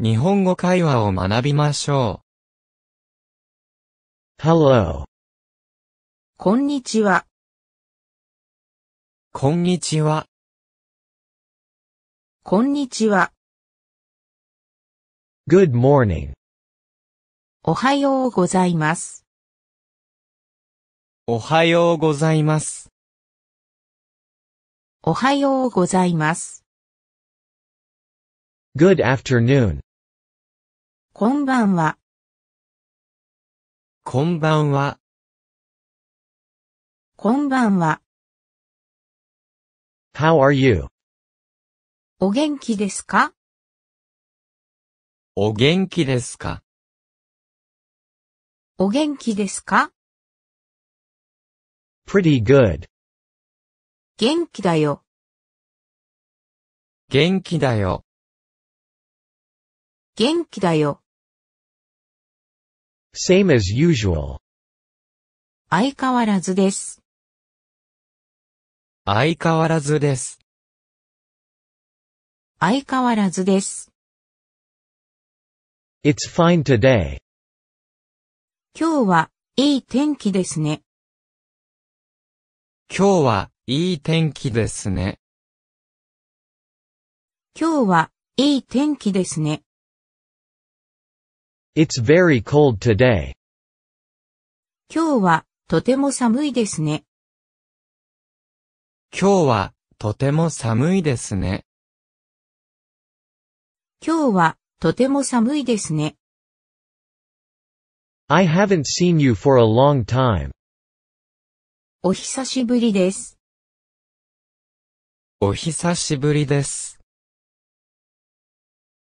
日本語会話を学びましょう。Hello. こんにちは。こんにちは。こんにちは。Good morning. おはようございます。おはようございます。おはようございます。Good afternoon. こんばんは。こんばんは。こんばんは。How are you? お元気ですかお元気ですかお元気ですか ?pretty good. 元気だよ。元気だよ。元気だよ。Same as usual. 相変わらずです。相変わらずです。相変わらずです。It's fine today. 今日はいい天気ですね。今日はいい天気ですね。今日はいい天気ですね。It's very cold today. 今日はとても寒いですね。今日はとても寒いですね。今日はとても寒いですね。I haven't seen you for a long time. お久しぶりです。お久しぶりです。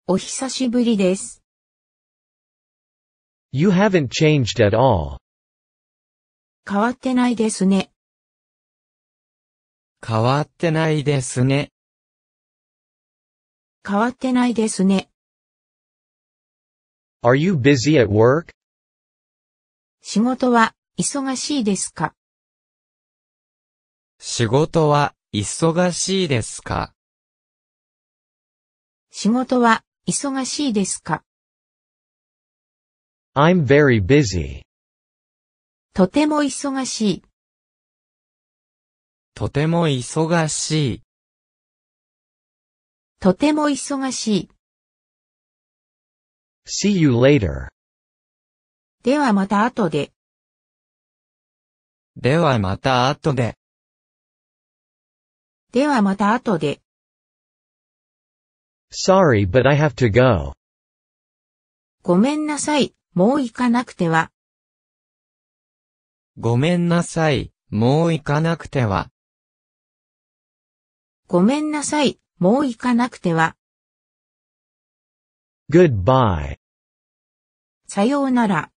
お久しぶりです。You haven't changed at all. 変わってないですね。変わってないですね。変わってないですね。Are you busy at work? 仕事は忙しいですか仕事は忙しいですか仕事は忙しいですか I'm very busy. とても忙しい。とても忙しい。とても忙しい。See you later. ではまた後で。ではまた後で。ではまた後で。Sorry but I have to go. ごめんなさい、もう行かなくては。ごめんなさい、もう行かなくては。ごめんなさい、もう行かなくては。goodbye. さようなら。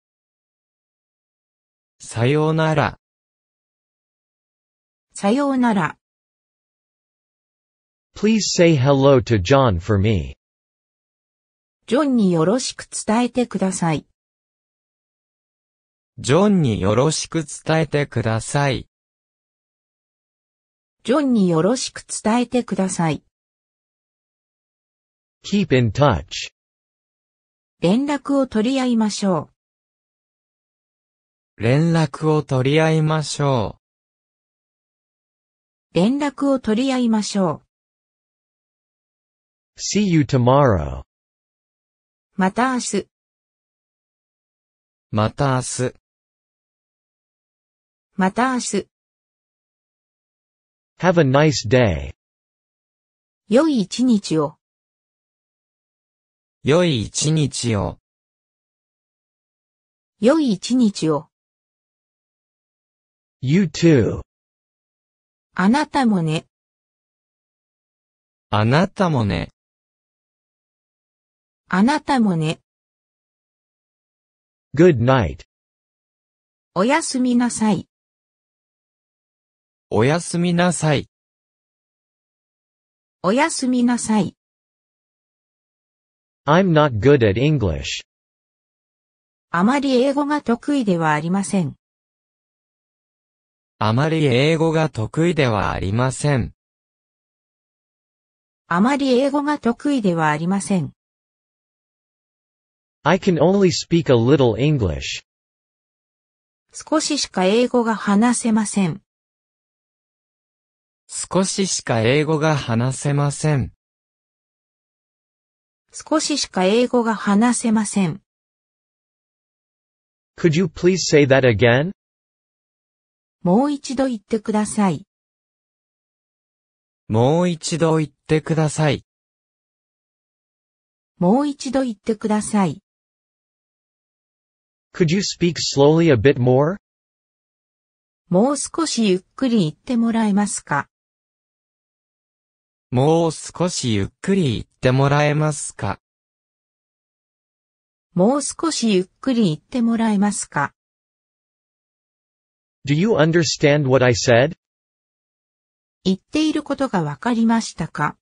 さようなら。さようなら。Please say hello to John for me. ジョンによろしく伝えてください。ジョンによろしく伝えてください。ジョンによろしく伝えてください。keep in touch. 連絡を取り合いましょう。連絡を取り合いましょう。連絡を取り合いましょう。see you tomorrow. また明日。また明日。また明日。Have a nice day. 良い一日を。良い一日を。良い一日を。You too. あなたもね。あなたもね。あなたもね。Good night. おやすみなさい。おやすみなさい。おやすみなさい。I'm not good at English. あまり英語が得意ではありません。あまり英語が得意ではありません。あまり英語が得意ではありません。I can only speak a little English. 少ししか英語が話せません。少ししか英語が話せません。少ししか英語が話せません。Could you please say that again? もう一度言ってください。もう一度言ってください。もう一度言ってください。Could you speak slowly a bit more? もう少しゆっくり言ってもらえますかもう少しゆっくり言ってもらえますかもう少しゆっくり言ってもらえますか Do you understand what I said? 言っていることがわかりましたか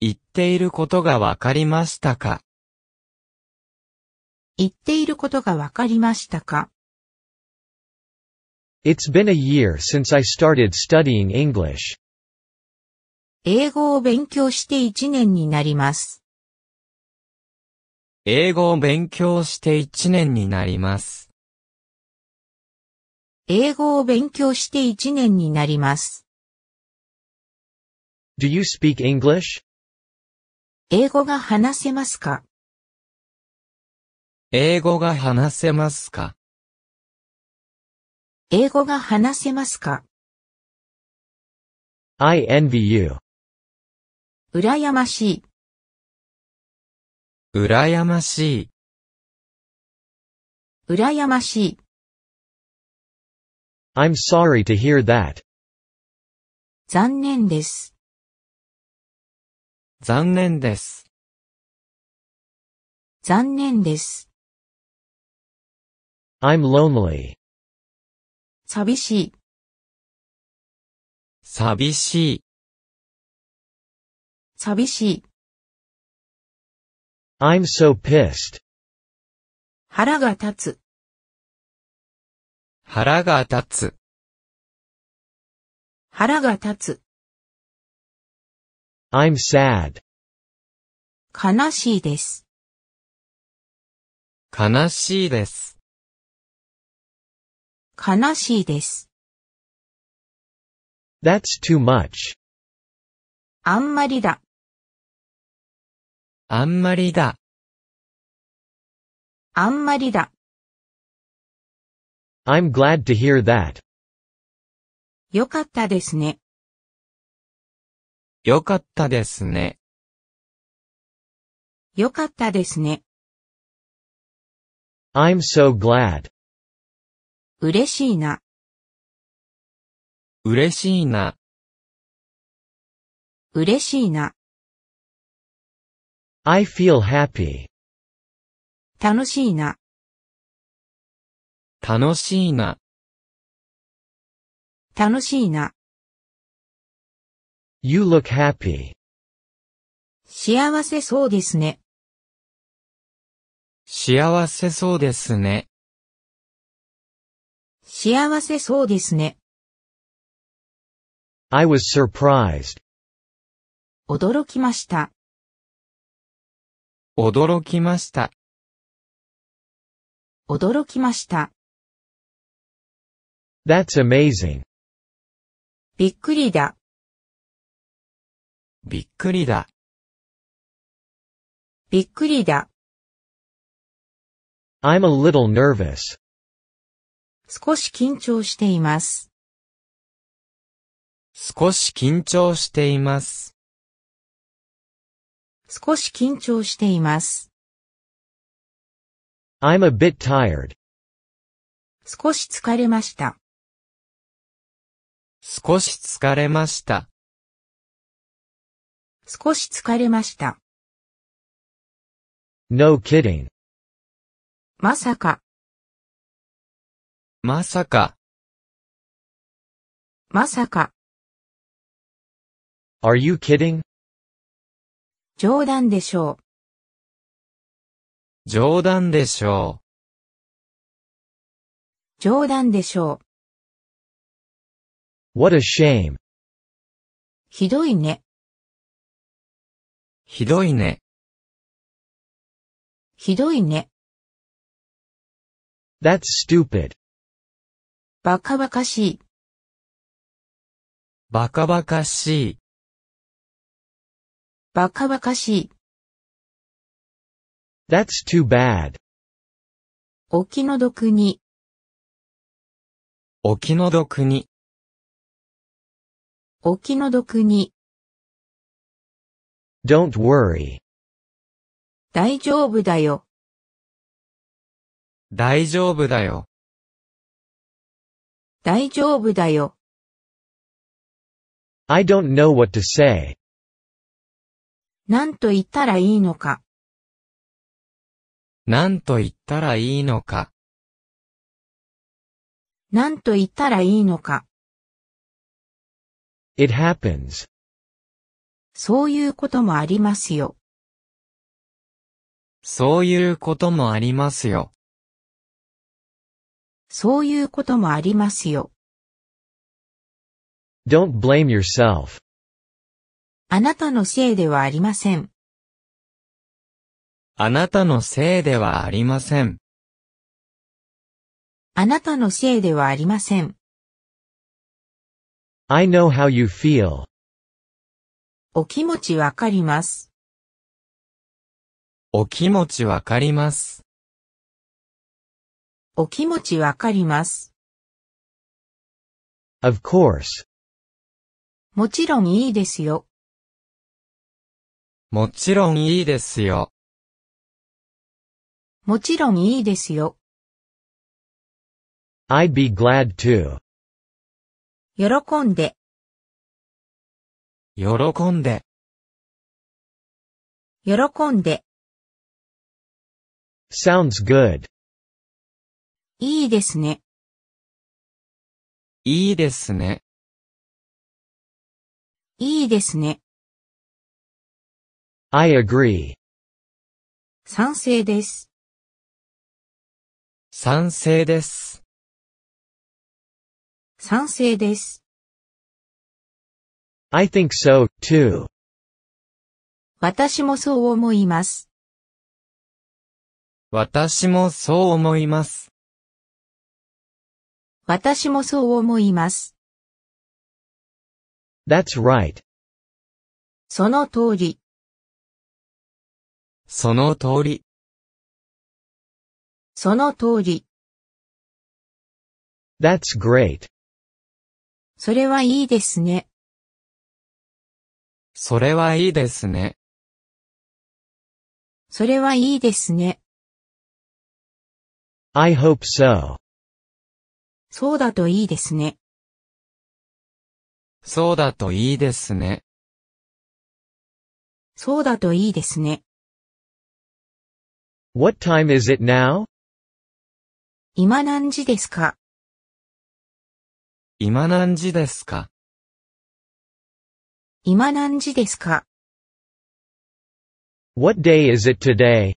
言っていることがわかりましたか言っていることがわかりましたか It's been a year since I started studying English. 英語を勉強して1年になります。英語を勉強して1年になります。英語を勉強して1年になります。Do you speak English? 英語が話せますか英語が話せますか英語が話せますか ?I envy you. 羨ましい。羨ましい。羨ましい。I'm sorry to hear that. 残念です。残念です。残念です。I'm lonely. 寂しい。寂しい。寂しい。I'm so pissed. 腹が立つ。腹が立つ。腹が立つ。I'm sad. 悲しいです。悲しいです。悲しいです。That's too much. あんまりだ。あんまりだ。あんまりだ。I'm glad to hear that. よかったですね。よかったですね。よかったですね。I'm so glad. 嬉しいな。嬉しいな。嬉しいな。I feel happy. 楽しいな。楽しいな。楽しいな。You look happy. 幸せそうですね。幸せそうですね。幸せそうですね。I was surprised. 驚きました。驚きました。驚きました。That's amazing. びっくりだ。びっくりだ。びっくりだ。I'm a little nervous. 少し緊張しています。少し緊張しています。少し緊張しています。I'm a bit tired. 少し疲れました。少し疲れました。少し疲れました。No kidding. まさか。まさか。まさか。Are you kidding? 冗談でしょう。冗談でしょう。冗談でしょう。What a shame. ひどいね。ひどいね。ひどいね。That's stupid. バカバカしい。バカバカしい。バカバカしい。That's too bad. お気の毒に。お気の毒に。お気の毒に。Don't worry. 大丈夫だよ。大丈夫だよ。大丈夫だよ。I don't know what to say. 何と言ったらいいのか。何と言ったらいいのか。何と言ったらいいのか。It happens. そういうこともありますよ。そういうこともありますよ。そういうこともありますよ。Don't blame yourself. あなたのせいではありません。あなたのせいではありません。あなたのせいではありません。I know how you feel. お気持ちわかります。お気持ちわかります。お気持ちわかります。Of course. もちろんいいですよ。もちろんいいですよ。もちろんいいですよ。I'd be glad to. 喜んで、喜んで、喜んで、Sounds good. いいですね。いいですね。いいですね。I agree. 賛成です。賛成です。賛成です。I think so, too. 私もそう思います。私もそう思います。私もそう思います。That's right. その通り。その通り。その通り。That's great. それはいいですね。それはいいですね。それはいいですね。I hope so. そうだといいですね。そうだといいですね。そうだといいですね。What time is it now? 今何時ですか今何時ですか今何時ですか What day is it today?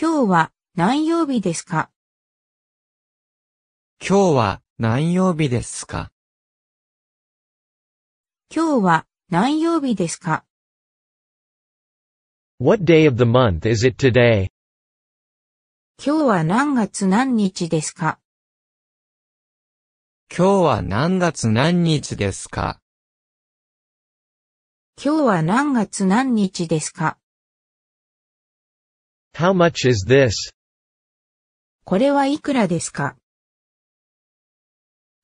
今日は何曜日ですか今日は何曜日ですか今日は何曜日ですか What day of the month is it today? 今日は何月何日ですか今日は何月何日ですか今日は何月何日ですか ?How much is this? これはいくらですか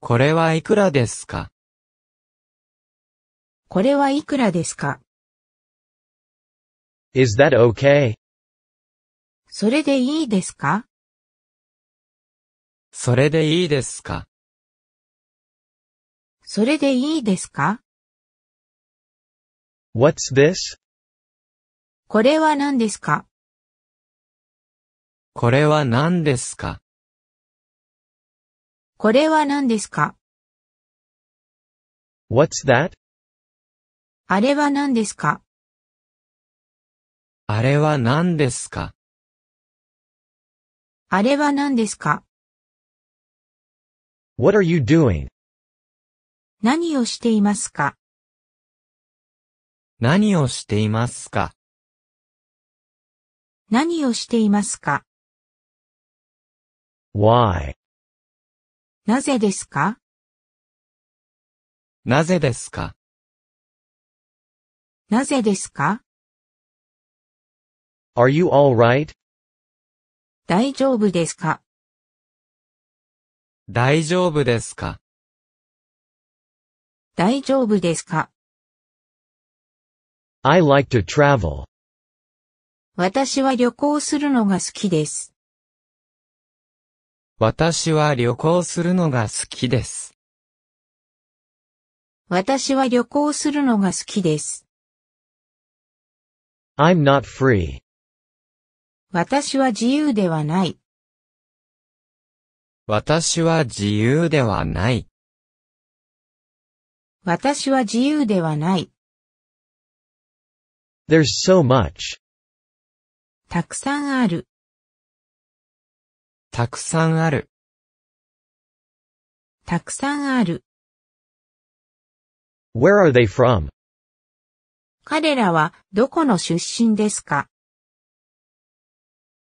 これはいくらですかこれはいくらですか Is that okay? それでいいですかそれでいいですかそれでいいですか ?What's this? これは何ですかこれは何ですかこれは何ですか ?What's that? あれは何ですかあれは何ですかあれは何ですか ?What are you doing? 何をしていますか何をしていますか何をしていますか ?Why? なぜですかなぜですかなぜですか Are you alright? 大丈夫ですか大丈夫ですか大丈夫ですか I like to travel. 私は旅行するのが好きです。私は旅行するのが好きです。私は旅行するのが好きです。I'm not free. 私は自由ではない。私は自由ではない。私は自由ではない。There's so much. たくさんある。たくさんある。たくさんある。Where are they from? 彼らはどこの出身ですか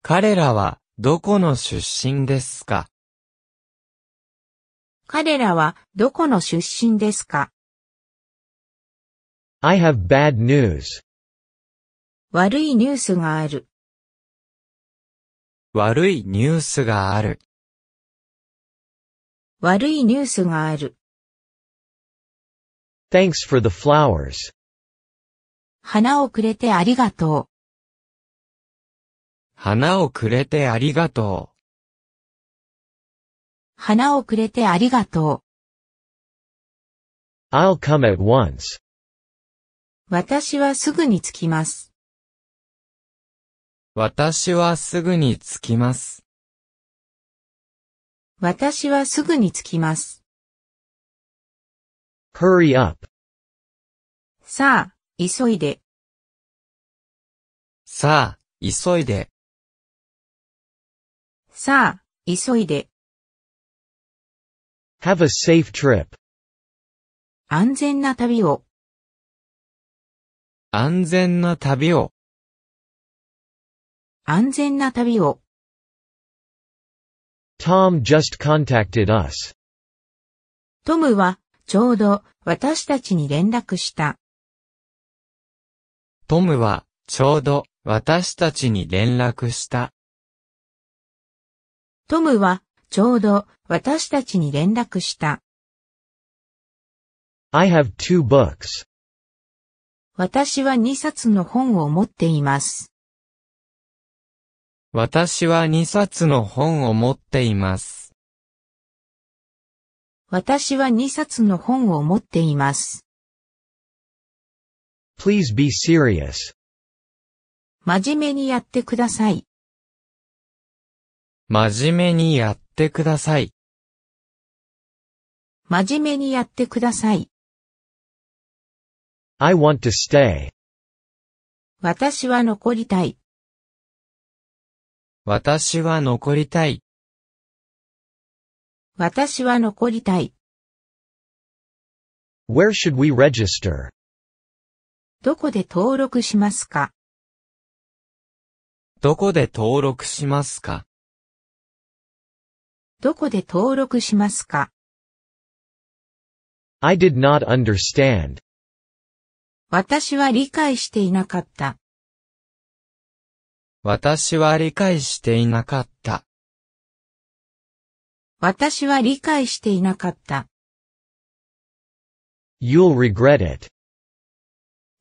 彼らは、どこの出身ですか彼らは、どこの出身ですか ?I have bad news. 悪いニュースがある。悪いニュースがある。悪いニュースがある。Thanks for the flowers. 花をくれてありがとう。花をくれてありがとう。花をくれてありがとう。I'll come at once. 私はすぐに着きます。私はすぐに着きます。私はすぐに着きます。hurry up. さあ、急いで。さあ、急いで。さあ、急いで。Have a safe trip. 安全な旅を。安全な旅を。安全な旅を。Tom just contacted us. トムは、ちょうど、私たちに連絡した。トムは、ちょうど、私たちに連絡した。トムは、ちょうど、私たちに連絡した。I have two books. 私は2冊の本を持っています。私は2冊の本を持っています。私は2冊の本を持っています。Please be serious. 真面目にやってください。真面目にやってください。真面目にやってください。I want to stay. 私は残りたい。私は残りたい。私は残りたい。Where should we register? どこで登録しますかどこで登録しますかどこで登録しますか ?I did not understand. 私は理解していなかった。私は理解していなかった。私は理解していなかった。You'll regret it.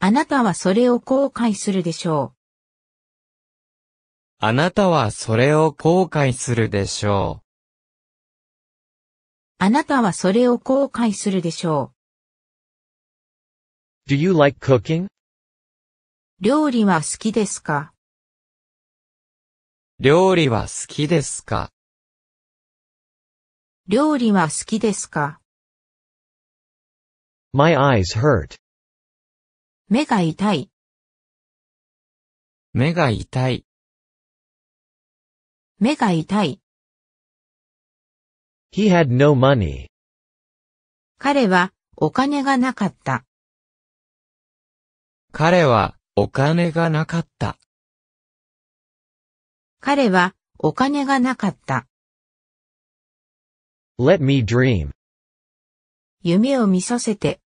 あなたはそれを後悔するでしょう。あなたはそれを後悔するでしょう。あなたはそれを後悔するでしょう。Do you like cooking? 料理は好きですか料理は好きですか料理は好きですか ?My eyes hurt. 目が痛い。目が痛い。目が痛い。He had no money. 彼はお金がなかった。彼はお金がなかった。彼はお金がなかった。Let me dream. 夢を見させて。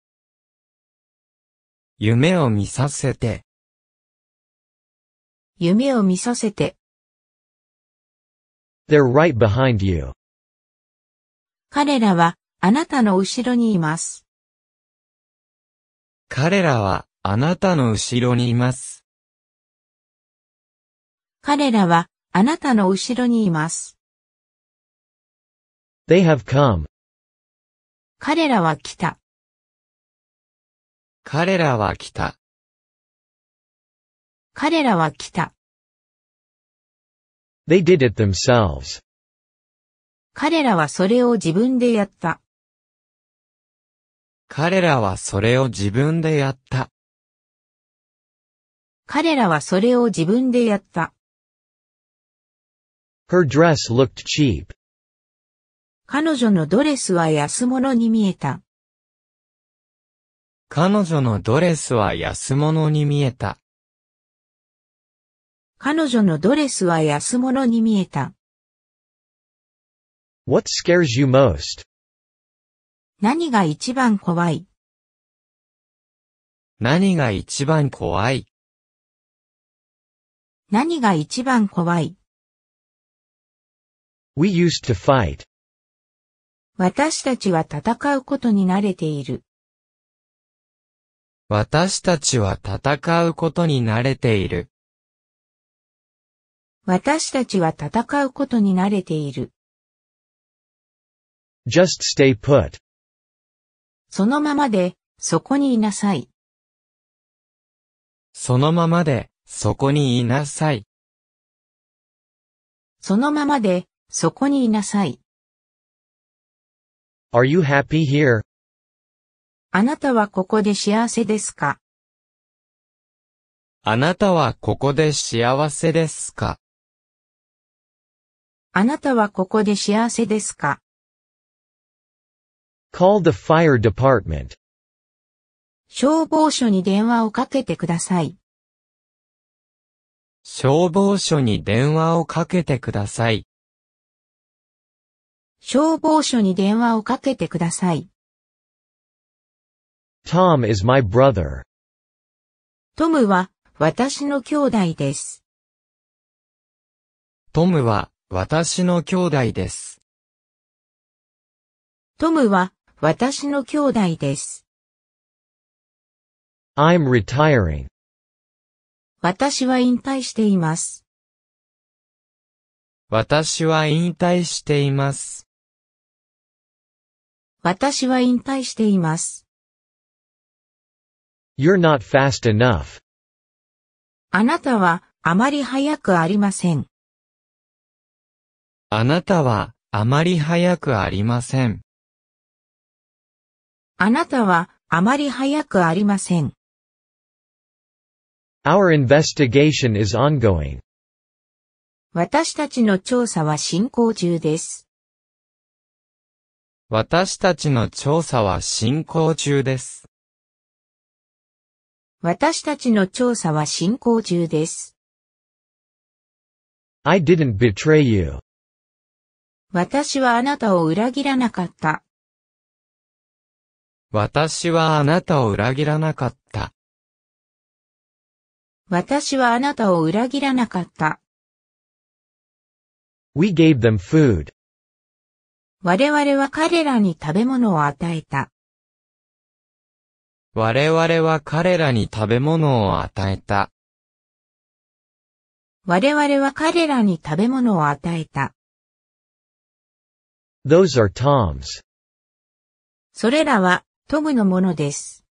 夢を見させて。夢を見させて。They're right behind you. 彼らはあなたの後ろにいます。彼らはあなたの後ろにいます。彼らはあなたの後ろにいます。They have come. 彼らは来た。彼らは来た。彼らは来た。They did it themselves. 彼らはそれを自分でやった。彼らはそれを自分でやった。彼らはそれを自分でやった。Her dress looked cheap. 彼女のドレスは安物に見えた。彼女のドレスは安物に見えた。彼女のドレスは安物に見えた。What scares you most? 何が一番怖い何が一番怖い何が一番怖い ?We used to fight. 私たちは戦うことに慣れている。私たちは戦うことに慣れている。私たちは戦うことに慣れている。Just stay put. そのままで、そこにいなさい。そのままで、そこにいなさい。そのままで、そこにいなさい。Are you happy here? あなたはここで幸せですかあなたはここで幸せですかあなたはここで幸せですか Call the fire department. 消防署に電話をかけてください。消防署に電話をかけてください。消防署に電話をかけてください。Tom is my brother. トムは私の兄弟です。トムは私の兄弟です。トムは私の兄弟です。I'm retiring. 私は引退しています。私は引退しています。私は引退しています。You're not fast enough. あなたはあまり早くありません。あなたはあまり早くありません。あなたはあまり早くありません。Our investigation is ongoing. 私たちの調査は進行中です。私たちの調査は進行中です。私たちの調査は進行中です。I didn't betray you. 私はあなたを裏切らなかった。私はあなたを裏切らなかった。私はあなたを裏切らなかった。We gave them food. 我々は彼らに食べ物を与えた。我々は彼らに食べ物を与えた。我々は彼らに食べ物を与えた。Those are Tom's. それらはトムのものです。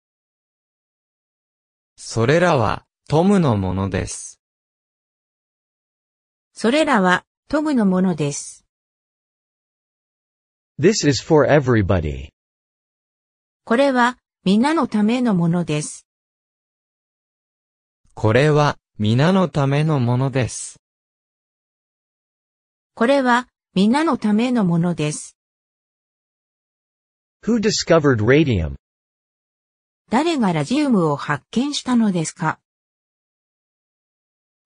それらは、トムのものです。それらは、トムのものです。This is for everybody. これは、なのためのものです。これは、なのためのものです。これは、なのためのものです。Who discovered radium? 誰がラジウムを発見したのですか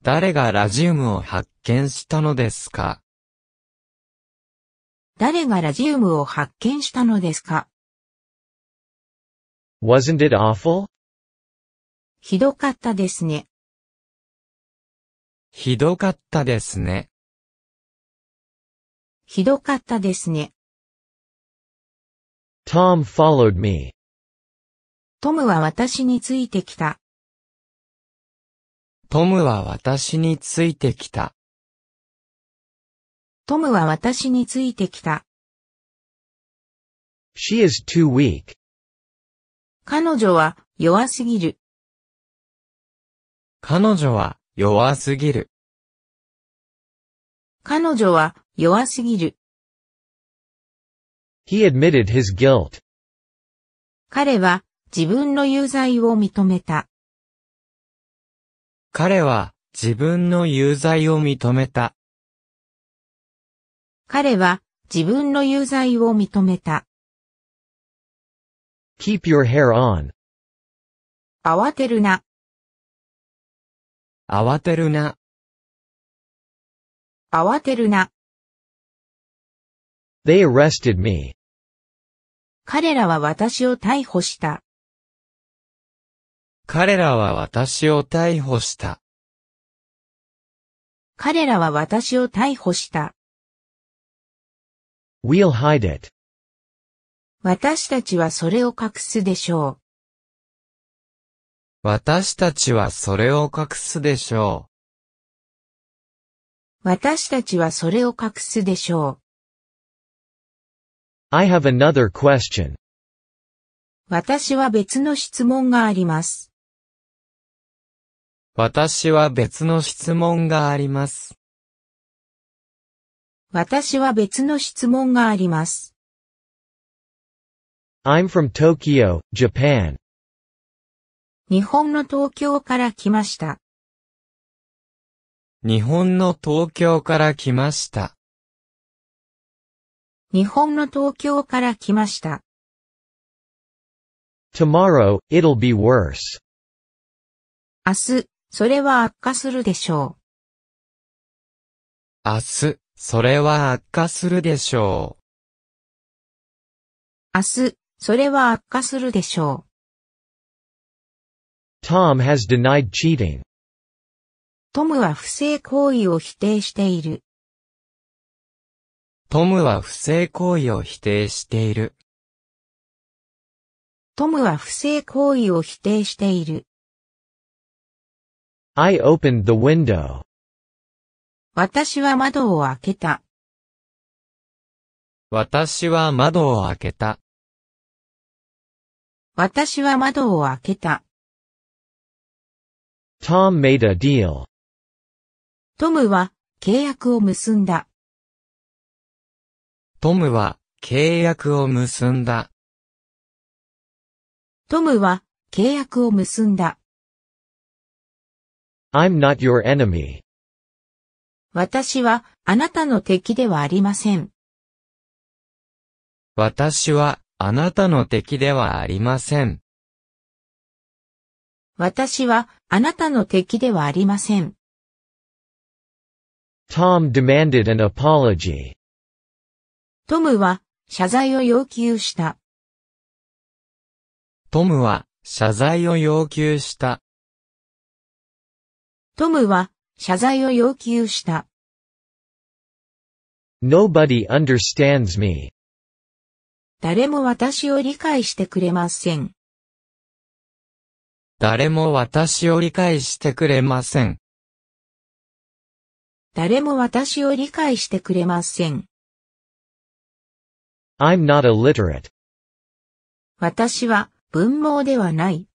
誰がラジウムを発見したのですか誰がラジウムを発見したのですか ?Wasn't it awful? ひどかったですね。ひどかったですね。ひどかったですね。Tom followed me. トムは私についてきた。トムは私についてきた。トムは私についてきた。She is too weak. 彼女は弱すぎる。彼女は弱すぎる。彼女は弱すぎる。He admitted his guilt. 彼は自分の有罪を認めた。彼は自分の有罪を認めた。彼は自分の有罪を認めた。Keep your hair on. 慌てるな。慌てるな。慌てるな。They arrested me. 彼らは私を逮捕した。彼らは私を逮捕した。彼らは私を逮捕した。We'll hide it. 私たちはそれを隠すでしょう。私たちはそれを隠すでしょう。私たちはそれを隠すでしょう。I have another question. 私は別の質問があります。私は別の質問があります。私は別の質問があります。I'm from Tokyo, Japan. 日本の東京から来ました。日本の東京から来ました。日本の東京から来ました。tomorrow, it'll be worse. 明日、それは悪化するでしょう。明日、それは悪化するでしょう。明日、それは悪化するでしょう。Tom has denied cheating. トムは不正行為を否定している。トムは不正行為を否定している。トムは不正行為を否定している。I opened the window. 私は窓を開けた。私は窓を開けた。私は窓を開けた。Tom made a deal. トムは契約を結んだ。トムは契約を結んだ。トムは契約を結んだ。I'm not your enemy. 私はあなたの敵ではありません。私はあなたの敵ではありません。私はあなたの敵ではありません。Tom demanded an apology. トムは謝罪を要求した。トムは謝罪を要求した。トムは謝罪を要求した。Nobody understands me. 誰も私を理解してくれません。誰も私を理解してくれません。誰も私を理解してくれません。I'm not illiterate. 私は文盲ではない。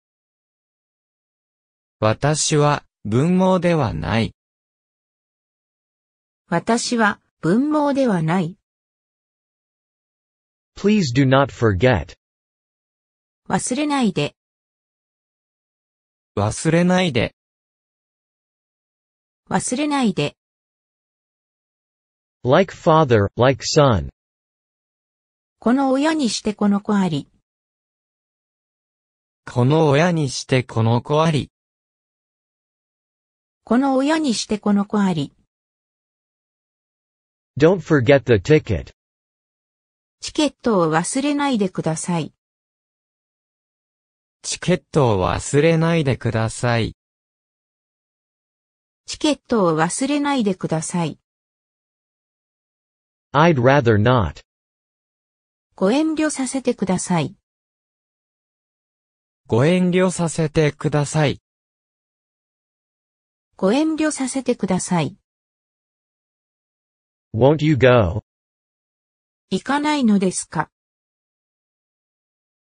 私は文盲ではない。私は文盲ではない。Please do not forget. 忘れないで。忘れないで。忘れないで。Like father, like son, この親にしてこの子あり。この親にしてこの子あり。この親にしてこの子あり。Don't forget the ticket. チケットを忘れないでください。チケットを忘れないでください。チケットを忘れないでください。I'd rather not. ご遠慮させてください。ご遠慮させてください。ご遠慮させてください。Won't you go? 行かないのですか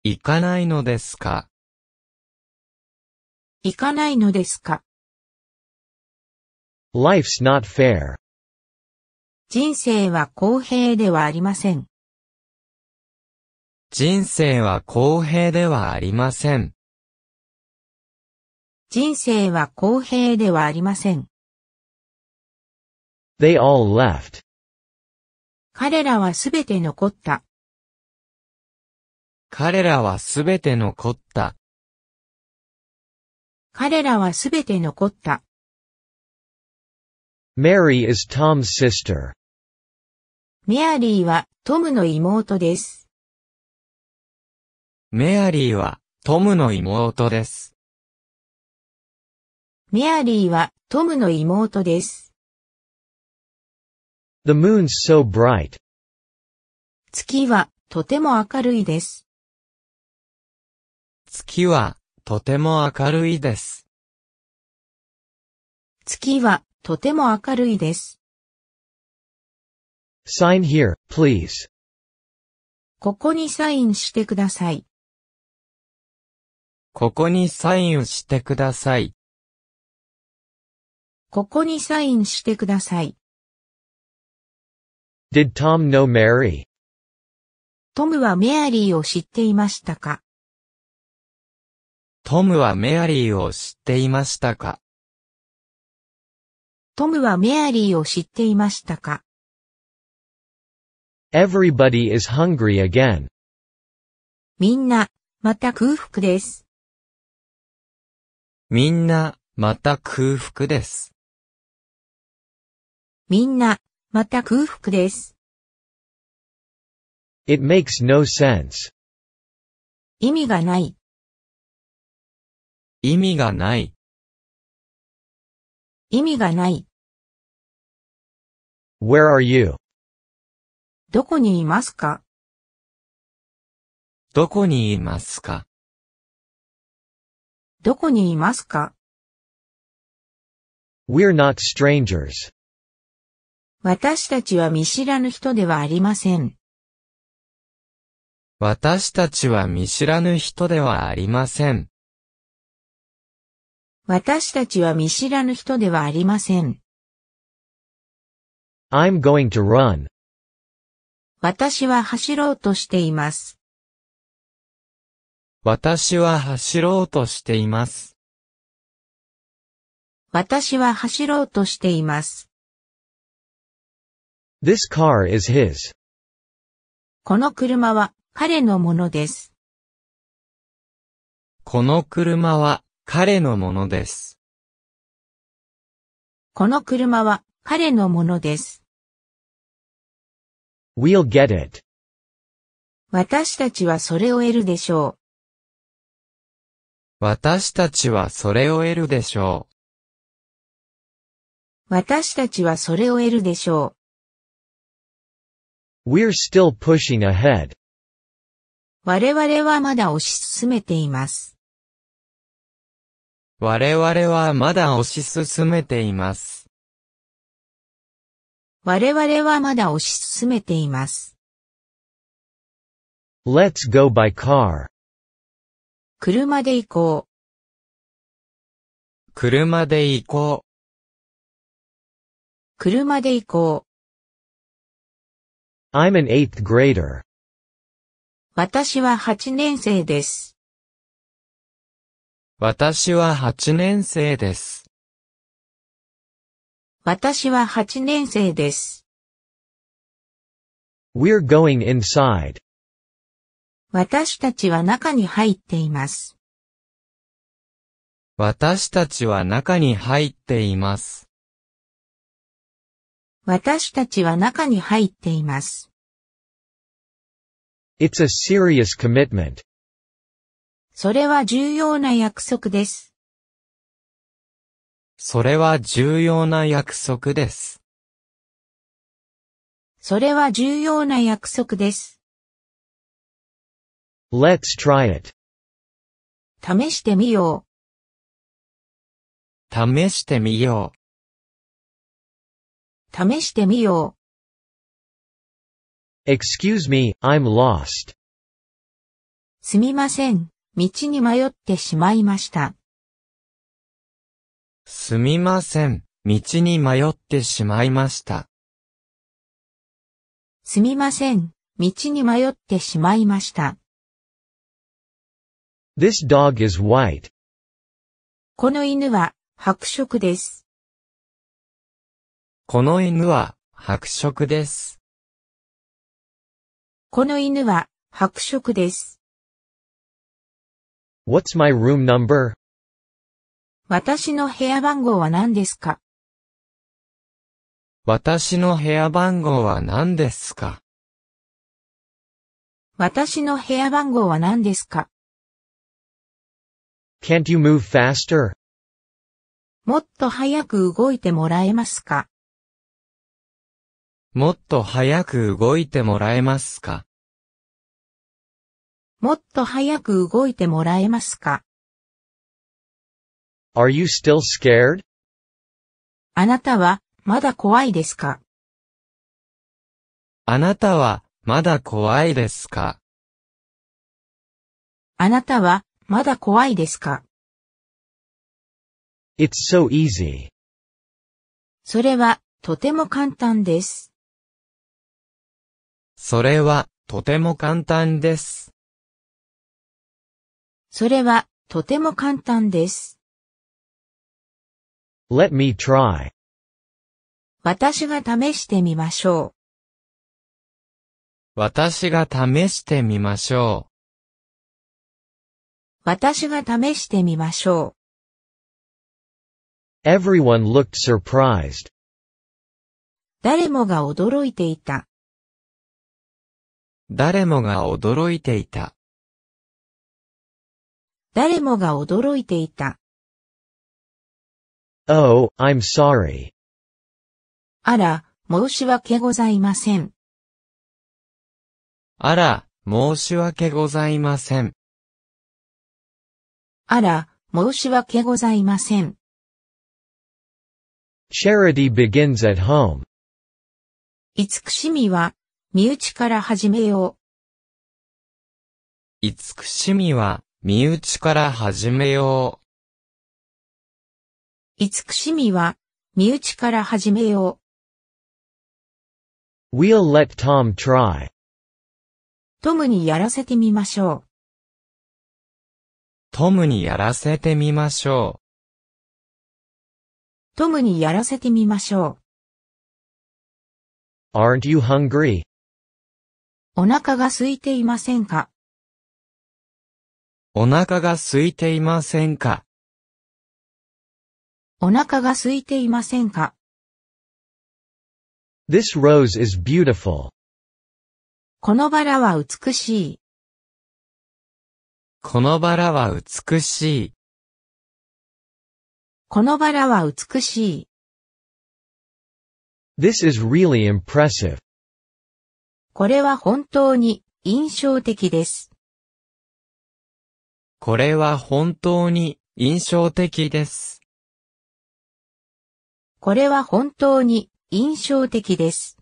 行かないのですか行かないのですか ?Life's not fair. 人生は公平ではありません。人生は公平ではありません。人生は公平ではありません。They all left. 彼らはすべて残った。彼らはすべて残った。彼らはすべて残った。Mary is Tom's sister. メアリーはトムの妹です。メアリーは、トムの妹です。メアリーは、トムの妹です。The moon's so bright. 月は、とても明るいです。月は、とても明るいです。月は、とても明るいです。sign here, please. ここにサインしてください。ここにサインしてください。ここにサインしてください。Did Tom know Mary? トムはメアリーを知っていましたかトムはメアリーを知っていましたかトムはメアリーを知っていましたか ?Everybody is hungry again. みんな、また空腹です。みんな、また空腹です。みんな、また空腹です。It makes no sense. 意味がない。意味がない。意味がない。Where are you? どこにいますかどこにいますかどこにいますか ?We're not strangers. 私たちは見知らぬ人ではありません。私たちは見知らぬ人ではありません。私たちは見知らぬ人ではありません。I'm going to run. 私は走ろうとしています。私は走ろうとしています。私は走ろうとしています。This car is his. この車は彼のものです。この車は彼のものです。この車は彼のものです。We'll get it. 私たちはそれを得るでしょう。私たちはそれを得るでしょう。私たちはそれを得るでしょう。We're still pushing ahead. 我々はまだ推し進めています。我々はまだ推し進めています。我々はまだ推し進めています。Let's go by car. 車で行こう。車で行こう。車で行こう。I'm an eighth grader. 私は8年生です。私は8年生です。私は8年生です。We're going inside. 私たちは中に入っています。私たちは中に入っています。私たちは中に入っています。It's a serious commitment. それは重要な約束です。それは重要な約束です。それは重要な約束です。Let's try it. 試してみよう。試してみよう。試してみよう。Excuse me, I'm lost. すみません、道に迷ってしまいました。すみません、道に迷ってしまいました。すみません、道に迷ってしまいました。This dog is white. この犬は白色です。この犬は白色です。この犬は白色です。What's my room number? 私の部屋番号は何ですか私の部屋番号は何ですか私の部屋番号は何ですか Can't you move faster? もっと早く動いてもらえますかもっと早く動いてもらえますかもっと早く動いてもらえますか ?Are you still scared? あなたはまだ怖いですかあなたはまだ怖いですかあなたはまだ怖いですか It's so easy. それは、とても簡単です。それは、とても簡単です。それは、とても簡単です。Let me try. 私が試してみましょう。私が試してみましょう。私が試してみましょう。Everyone looked surprised. 誰もが驚いていた。誰もが驚いていた。誰もが驚いていた。Oh, I'm sorry. あら、申し訳ございません。あら、申し訳ございません。あら、申し訳ございません。Charity begins at home. 慈しみは、身内から始めよう。慈しみは、身内から始めよう。慈しみは、身内から始めよう。We'll let Tom try. トムにやらせてみましょう。トムにやらせてみましょう。トムにやらせてみましょう。Aren't you hungry? お腹が空いていませんかお腹が空いていませんかお腹が空いていませんか This rose is beautiful. このバラは美しい。このバラは美しい。このバラは美しい。This is really impressive. これは本当に印象的です。これは本当に印象的です。これは本当に印象的です。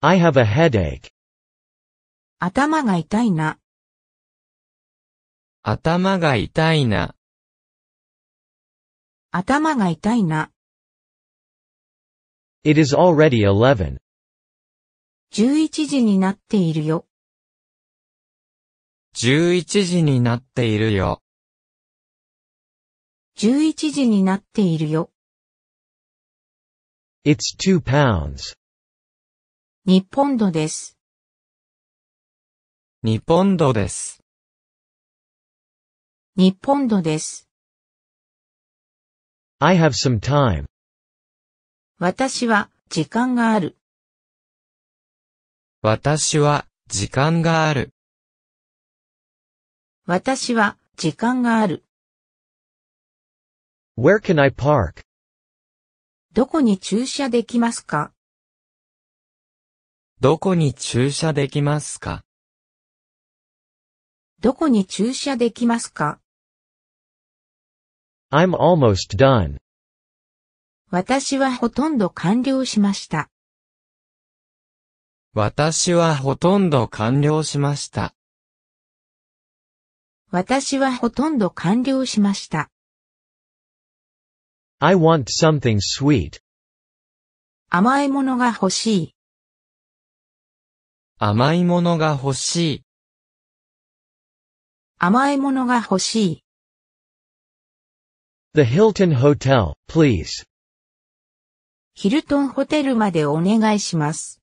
I have a headache. 頭が痛いな。頭が痛いな。頭が痛いな。It is already eleven. 11時になっているよ。11時になっているよ。11時になっているよ。It's two pounds. 日本度です。日本度です。日本語です。I have some time. 私は時間がある。私は時間がある。私は時間がある。Where can I park? どこに駐車できますかどこに駐車できますかどこに駐車できますか I'm almost done. 私はほとんど完了しました。私はほとんど完了しました。私はほとんど完了しました。I want something sweet. 甘いものが欲しい。甘いものが欲しい。甘いものが欲しい。The Hilton Hotel, please. ヒルトンホテルまでお願いします。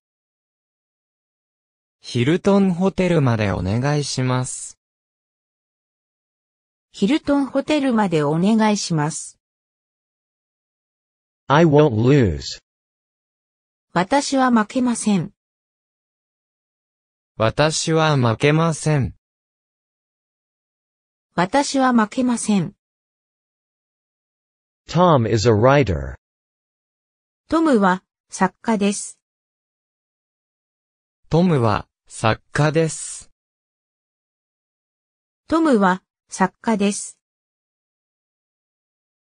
ヒルトンホテルまでお願いします。ヒルトンホテルまでお願いします。I won't lose. 私は負けません。私は負けません。私は負けません。Tom is a writer. トムは作家です。トムは作家です。トムは作家です。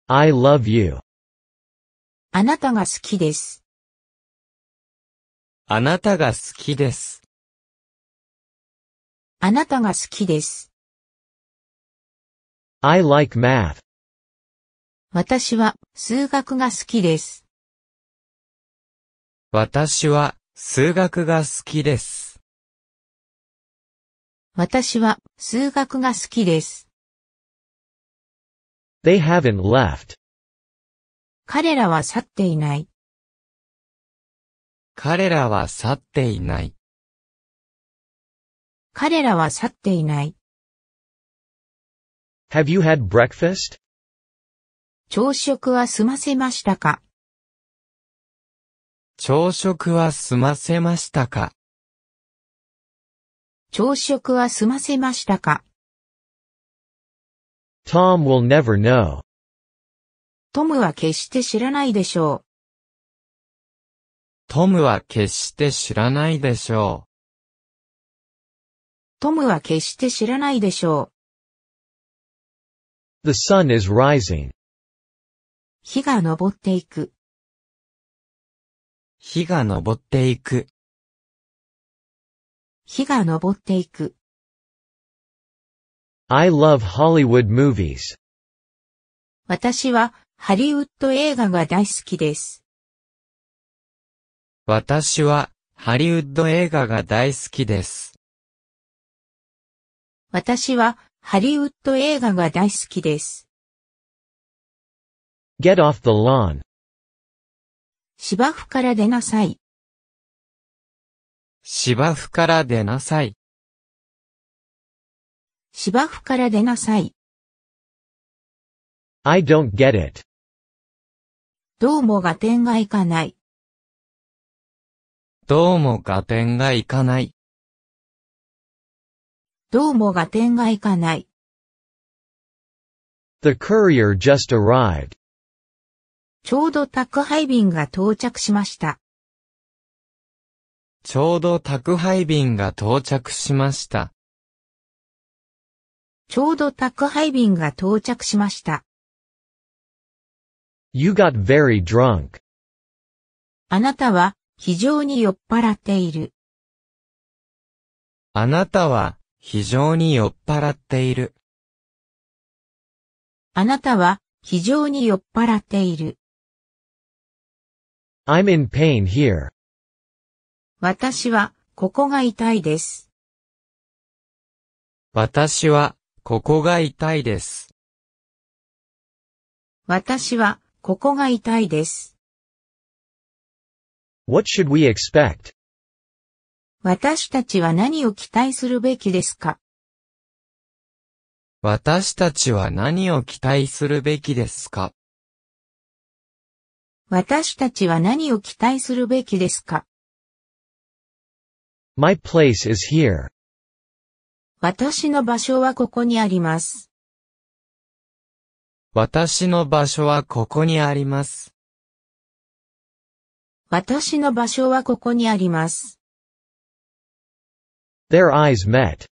I love you. あなたが好きです。あなたが好きです。あなたが好きです。I like math. 私は数学が好きです。私は数学が好きです。私は数学が好きです。They haven't left. 彼らは去っていない。彼らは去っていない。彼らは去っていない。Have you had breakfast? 朝食は済ませましたか朝食は済ませましたか朝食は済ませましたか Tom will never know. トムは決して知らないでしょう。トムは決して知らないでしょう。トムは決して知らないでしょう。The sun is rising. 日が昇っていく。日が昇っていく。日が昇っていく。I love Hollywood movies. 私はハリウッド映画が大好きです。私はハリウッド映画が大好きです。私はハリウッド映画が大好きです。Get off the lawn. 芝生から出なさい。芝生から出なさい。芝生から出なさい。I don't get it. どうも合点がいかない。どうも合点がいかない。どうも合点がいかない。The courier just arrived. ちょうど宅配便が到着しました。ちょうど宅配便が到着しました。ちょうど宅配便が到着しました。You got very drunk. あなたは非常に酔っ払っている。あなたは非常に酔っ払っている。あなたは非常に酔っ払っている。I'm in pain here. 私は、ここが痛いです。私は、ここが痛いです。私は、ここが痛いです。What should we expect? 私たちは何を期待するべきですか私たちは何を期待するべきですか私たちは何を期待するべきですか ?My place is here. 私の場所はここにあります。私の場所はここにあります。私の場所はここにあります。Their eyes met.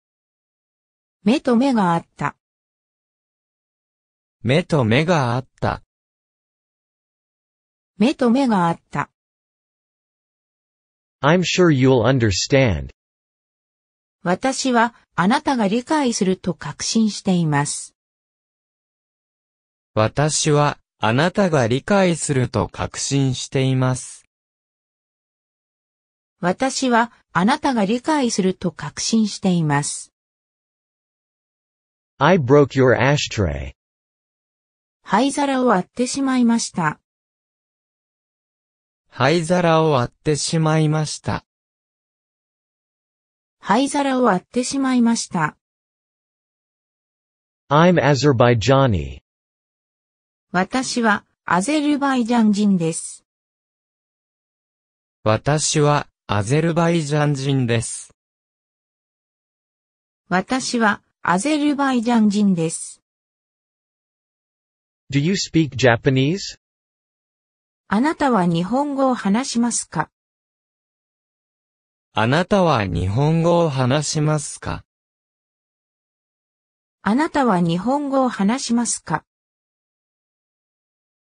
目と目があった。目と目があった。目と目があった。I'm sure you'll understand. 私はあなたが理解すると確信しています。私はあなたが理解すると確信しています。私はあなたが理解すると確信しています。I broke your ashtray. 灰皿を割ってしまいました。灰皿を割ってしまいました。灰皿を割ってしまいました。I'm Azerbaijani. 私はアゼルバイジャン人です。私はアゼルバイジャン人です。私はアゼルバイジャン人です。Do you speak Japanese? あなたは日本語を話しますかあなたは日本語を話しますかあなたは日本語を話しますか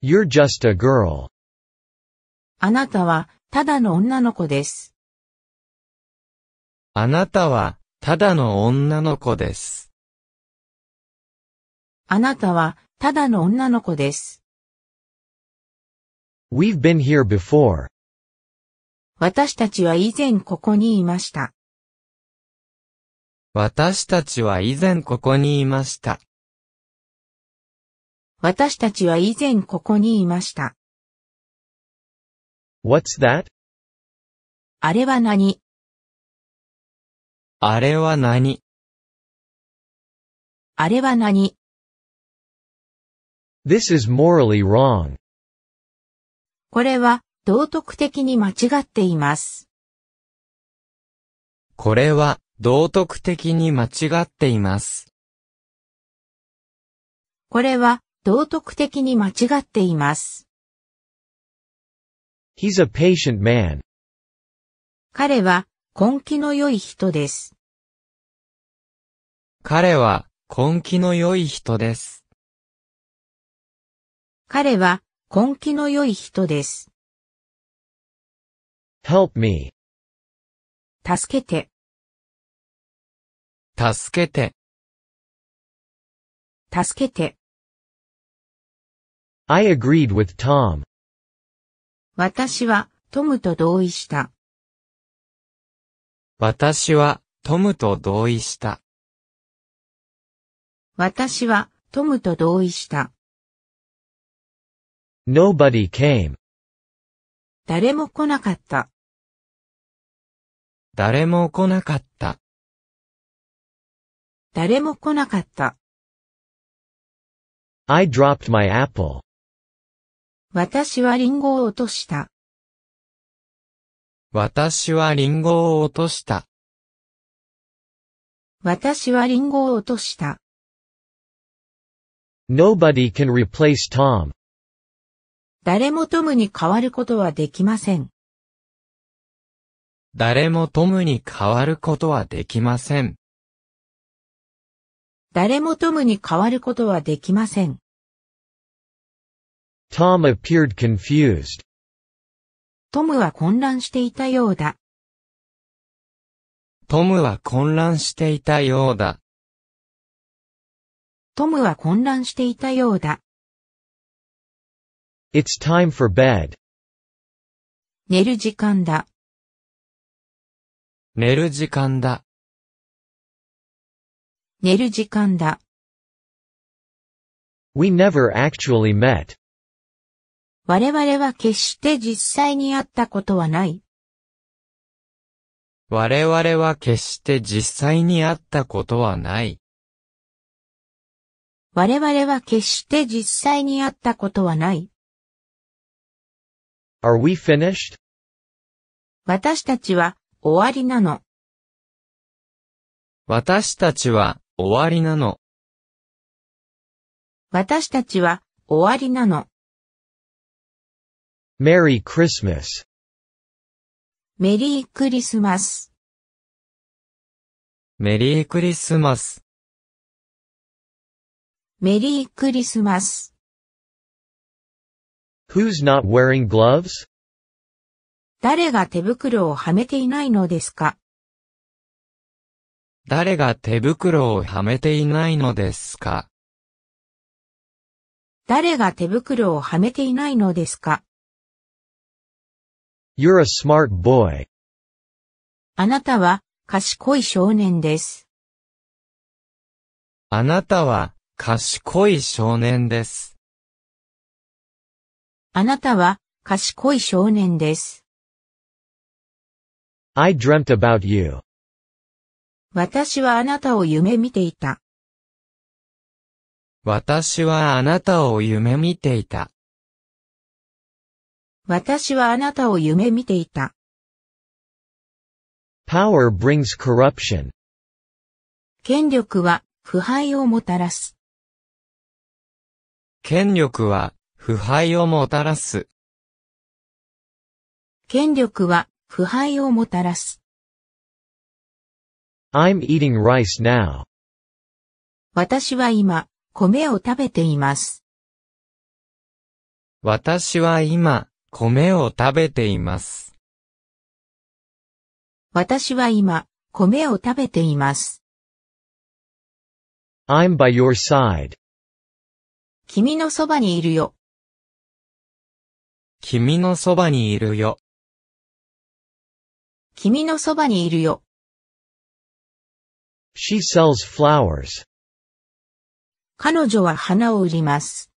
?You're just a girl. あなたはただの女の子です。あなたはただの女の子です。あなたはただの女の子です。We've been here before. 私たちは以前ここにいました。私たちは以前ここにいました。私たちは以前ここにいました。What's that? あれは何あれは何あれは何 ?This is morally wrong. これは道徳的に間違っています。これは道徳的に間違っています。これは道徳的に間違っています。He's a patient man. 彼は根気の良い人です。彼は根気の良い人です。彼は根気の良い人です。help me 助けて助けて助けて I agreed with Tom 私はトムと同意した。私はトムと同意した。私はトムと同意した。Nobody came. 誰も来なかった。誰も来なかった。誰も来なかった。I dropped my apple. 私はリンゴを落とした。私はリンゴを落とした。私はリンゴを落とした。Nobody can replace Tom. 誰もトムに変わることはできません。誰もトムに変わることはできません。誰もトムに変わることはできません。Tom appeared confused. トムは混乱していたようだ。トムは混乱していたようだ。トムは混乱していたようだ。It's time for bed. 寝る時間だ。寝る時間だ。寝る時間だ。We never actually met. 我々は決して実際に会ったことはない。我々は決して実際に会ったことはない。我々は決して実際に会ったことはない。Are we finished? 私たちは終わりなの。私たちは終わりなの。私たちは終わりなの。Merry Christmas. メリークリスマス。メリークリスマス。メリークリスマス。Who's not wearing gloves? 誰が手袋をはめていないのですか誰が手袋をはめていないのですか誰が手袋をはめていないのですか ?You're a smart boy. あなたは賢い少年です。あなたは賢い少年です。あなたは賢い少年です。I dreamt about you. 私はあなたを夢見ていた。私はあなたを夢見ていた。私はあなたを夢見ていた。Power brings corruption. 権力は腐敗をもたらす。権力は腐敗をもたらす。権力は腐敗をもたらす。I'm eating rice now. 私は今、米を食べています。私は今、米を食べています。私は今、米を食べています。I'm by your side. 君のそばにいるよ。君のそばにいるよ。君のそばにいるよ。She sells flowers. 彼女は花を売ります。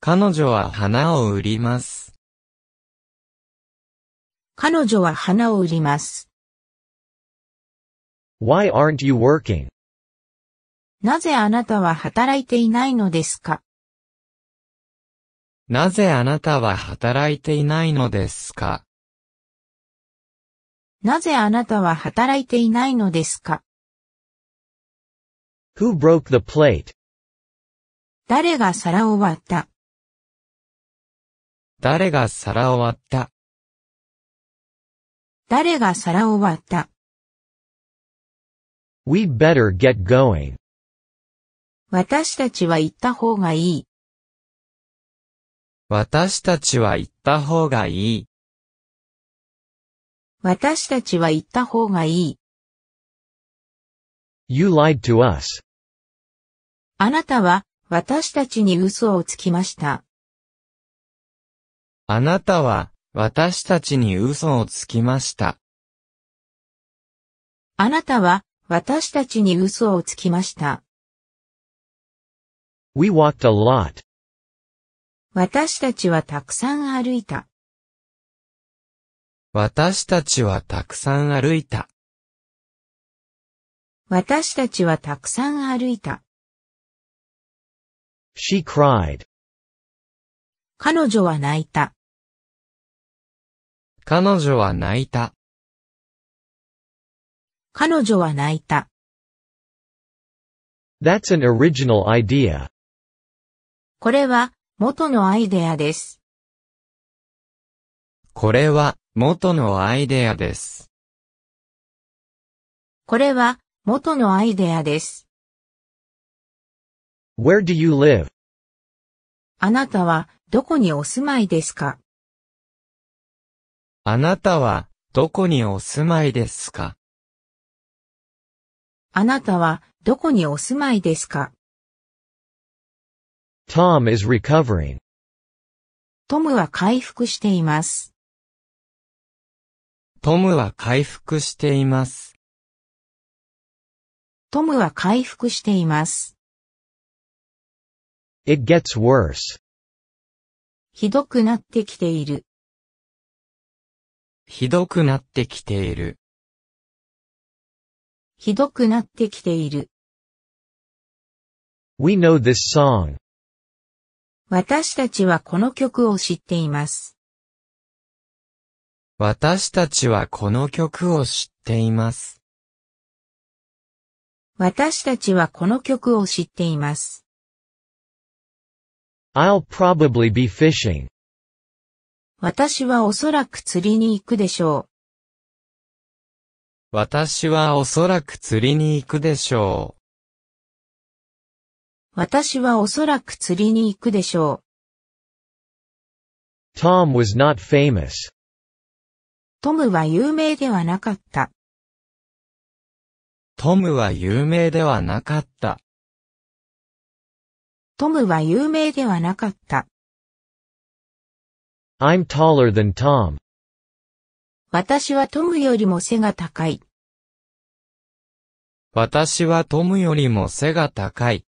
彼女は花を売ります。彼女は花を売ります。Why aren't you working? なぜあなたは働いていないのですかなぜあなたは働いていないのですかなぜあなたは働いていないのですか ?Who broke the plate? 誰が皿を割った誰が皿を割った誰が皿を割った ?We better get going. 私たちは行った方がいい。私たちは行った方がいい。私たちは行った方がいい。You lied to us. あなたは私たちに嘘をつきました。あなたは私たちに嘘をつきました。あなたは私たちに嘘をつきました。We walked a lot. 私たちはたくさん歩いた。私たちはたくさん歩いた。私たちはたくさん歩いた。She cried. 彼女は泣いた。彼女は泣いた。彼女は泣いた。That's an original idea. これは元のアイデアです。これは元のアイデアです。これは元のアイデアです。Where do you live? あなたはどこにお住まいですかあなたはどこにお住まいですかあなたはどこにお住まいですか Tom is recovering. トムは回復しています。トムは回復しています。トムは回復しています。It gets worse. ひどくなってきている。ひどくなってきている。ひどくなってきている。We know this song. 私たちはこの曲を知っています。私たちはこの曲を知っています。私たちはこの曲を知っています。I'll probably be fishing. 私はおそらく釣りに行くでしょう。私はおそらく釣りに行くでしょう。私はおそらく釣りに行くでしょう。Tom was not famous. トムは有名ではなかった。トムは有名ではなかった。トムは有名ではなかった。I'm taller than Tom. 私はトムよりも背が高い。私はトムよりも背が高い。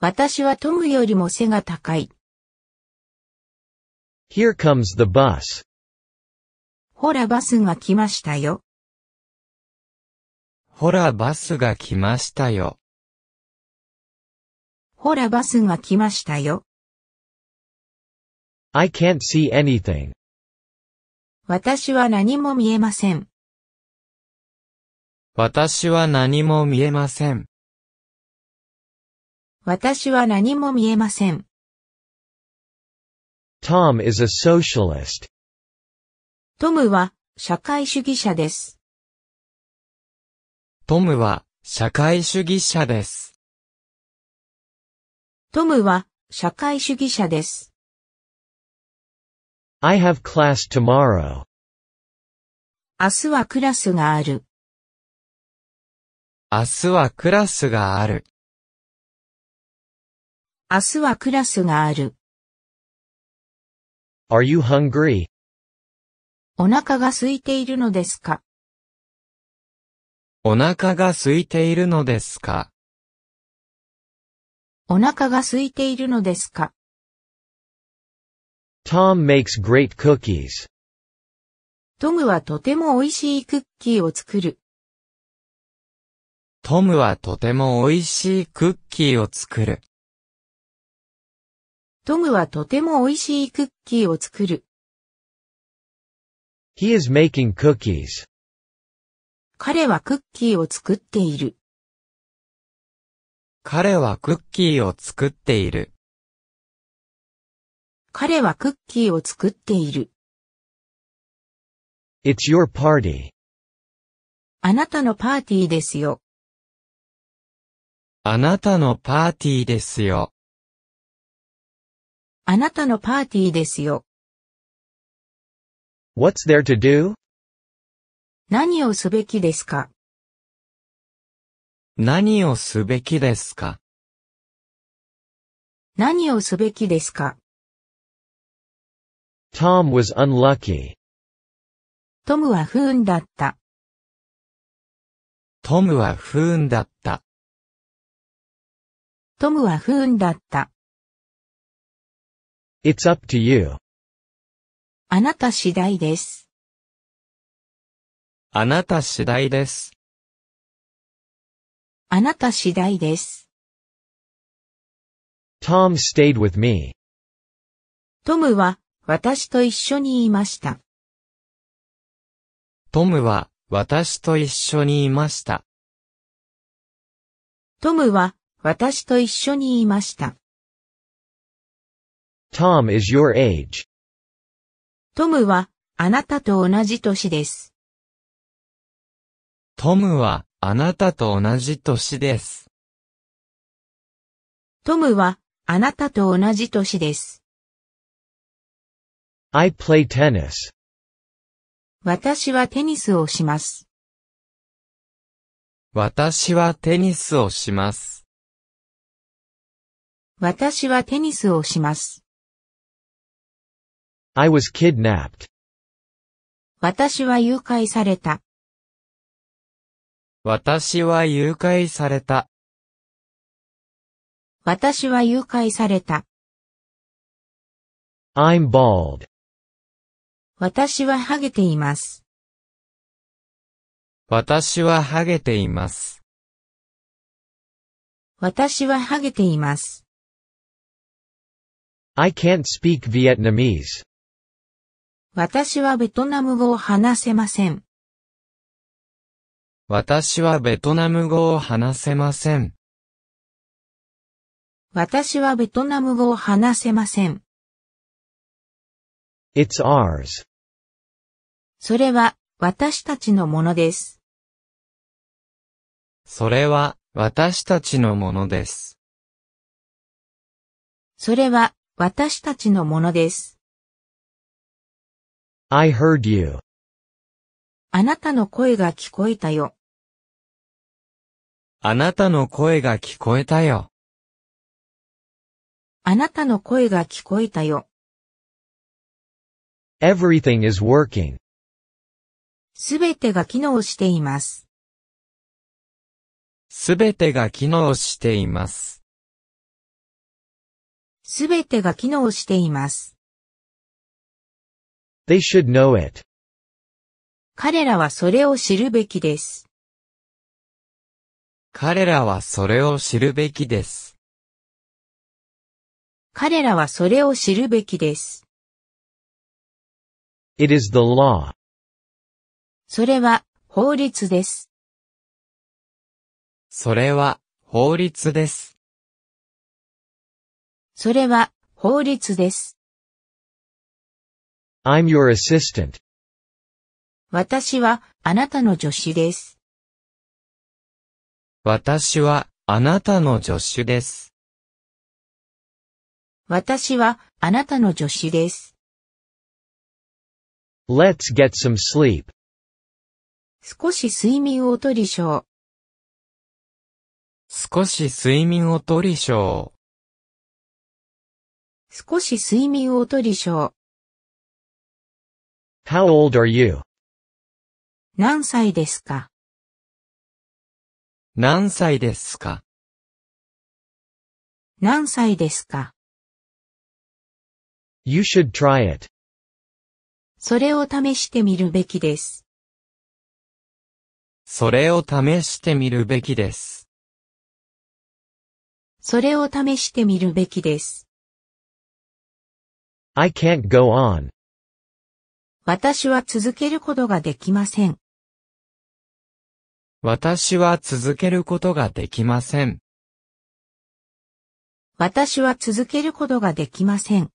私はトムよりも背が高い。Here comes the bus. ほらバスが来ましたよ。ほらバスが来ましたよ。ほらバスが来ましたよ。I can't see anything. 私は何も見えません。私は何も見えません。私は何も見えません。Tom is a socialist. トムは社会主義者です。トムは社会主義者です。トムは社会主義者です。I have class tomorrow. 明日はクラスがある。明日はクラスがある。明日はクラスがある。Are you hungry? お腹が空いているのですかお腹が空いているのですかお腹が空いているのですか Tom makes great cookies. トムはとても美味しいクッキーを作る。トムはとても美味しいクッキーを作る。トムはとても美味しいクッキーを作る。He is making cookies. 彼はクッキーを作っている。彼はクッキーを作っている。彼はクッキーを作っている。It's your party. あなたのパーティーですよ。あなたのパーティーですよ。あなたのパーティーですよ。What's there to do? 何をすべきですか何をすべきですか何をすべきですか ?Tom was unlucky. トムは不運だった。トムは不運だった。トムは不運だった。It's up to you. あなた次第です。あなた次第です。あなた次第です。Tom stayed with me. トムは私と一緒にいました。トムは私と一緒にいました。トムは私と一緒にいました。Tom is your age. トムはあなたと同じ年です。トムはあなたと同じ年です。トムはあなたと同じ年です。I play tennis. 私はテニスをします。私はテニスをします。私はテニスをします。I was kidnapped. 私は誘拐された。私は誘拐された。私は誘拐された。I'm bald. 私はハゲています。私はハゲています。私はハゲています。I can't speak Vietnamese. 私はベトナム語を話せません。私はベトナム語を話せません。私はベトナム語を話せません。It's ours. それは私たちのものです。それは私たちのものです。それは私たちのものです。I heard you. あなたの声が聞こえたよ。あなたの声が聞こえたよ。あなたの声が聞こえたよ。Everything is working. すべてが機能しています。すべてが機能しています。すべてが機能しています。They should know it. 彼らはそれを知るべきです。彼らはそれを知るべきです。彼らはそれを知るべきです。It is the law. それは法律です。それは法律です。それは法律です。I'm your assistant. 私はあなたの助手です。私は、あなたの助手です。私はあなたの助手です。Let's get some sleep. 少し睡眠をとりしょう。少し睡眠をとりしょう。少し睡眠をとりしょう。How old are you? 何歳ですか何歳ですか何歳ですか ?You should try it. それを試してみるべきです。それを試してみるべきです。それを試してみるべきです。I can't go on. 私は続けることができません。私は続けることができません。私は続けることができません。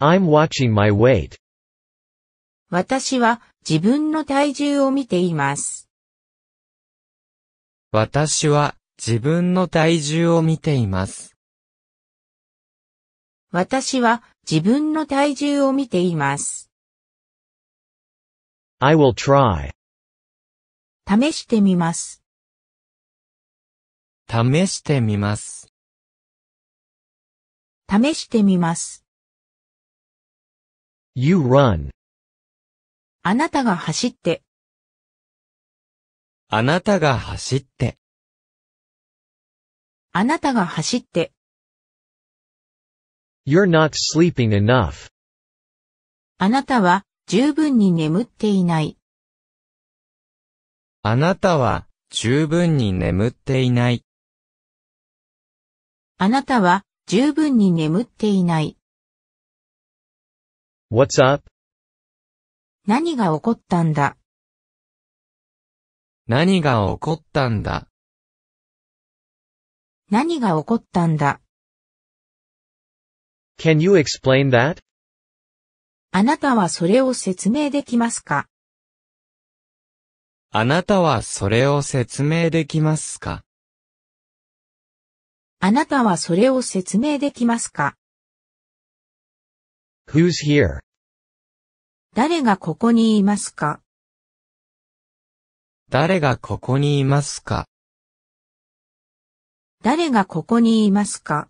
I'm watching my weight. 私は自分の体重を見ています。私は自分の体重を見ています。私は自分の体重を見ています。I will try. 試してみます。試してみます。試してみます。You run. あなたが走って。あなたが走って。あなたが走って。You're not sleeping enough. あなたは十分に眠っていない。あなたは十分に眠っていない。あなたは十分に眠っていない。What's up? 何が起こったんだ何が起こったんだ何が起こったんだ Can you explain that? あなたはそれを説明できますかあなたはそれを説明できますかあなたはそれを説明できますか ?Who's here? 誰がここにいますか誰がここにいますか誰がここにいますか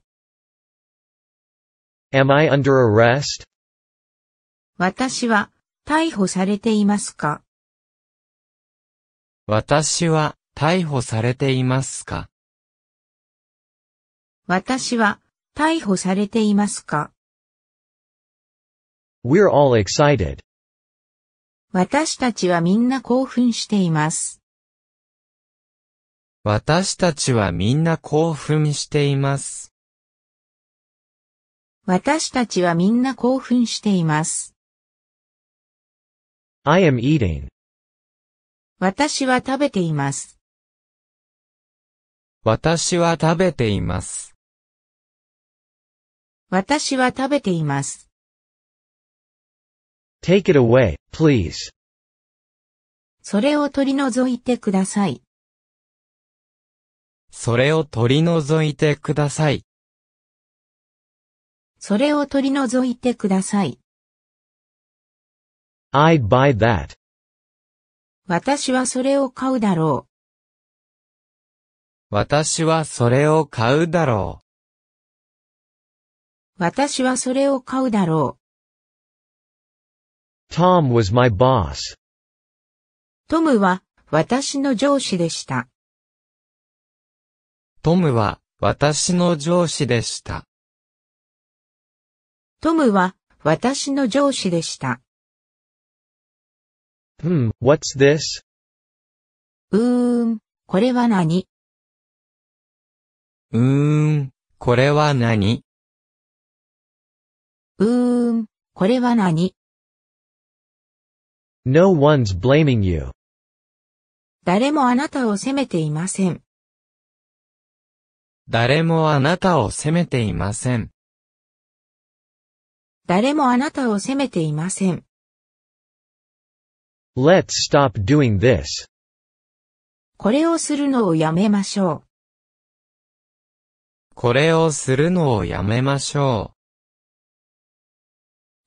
Am I under arrest? 私は逮捕されていますか私は逮捕されていますか私は逮捕されていますか We're all excited. 私たちはみんな興奮しています。私たちはみんな興奮しています。私たちはみんな興奮しています。I am eating. 私は食べています。私は食べています。私は食べています。Take it away, please. それを取り除いてください。それを取り除いてください。それを取り除いてください。I'd buy that. 私はそれを買うだろう。私はそれを買うだろう。私はそれを買うだろう。Tom was my boss. トムは私の上司でした。トムは私の上司でした。トムは私の上司でした。Hmm, what's this? うーん、これは何うーん、これは何うーん、これは何 ?No one's blaming you. 誰もあなたを責めていません。誰もあなたを責めていません。誰もあなたを責めていません。Let's stop doing this. これをするのをやめましょう。これをするのをやめましょう。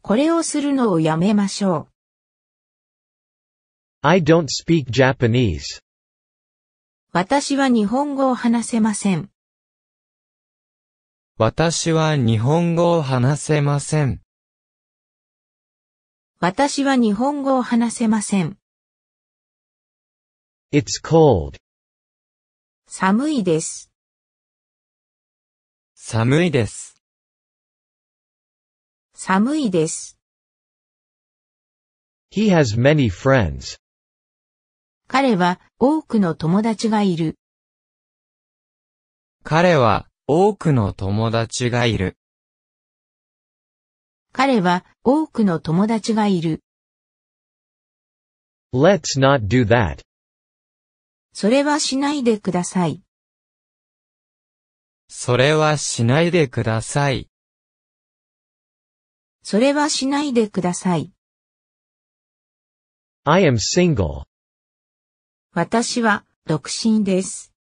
これをするのをやめましょう。I don't speak Japanese. 私は日本語を話せません。私は日本語を話せません。私は日本語を話せません。It's cold. 寒いです。寒いです。寒いです。He has many friends. 彼は多くの友達がいる。彼は多くの友達がいる。彼は多くの友達がいる。Let's not do that. それはしないでください。それはしないでください。それはしないでください。I am single. 私は独身です。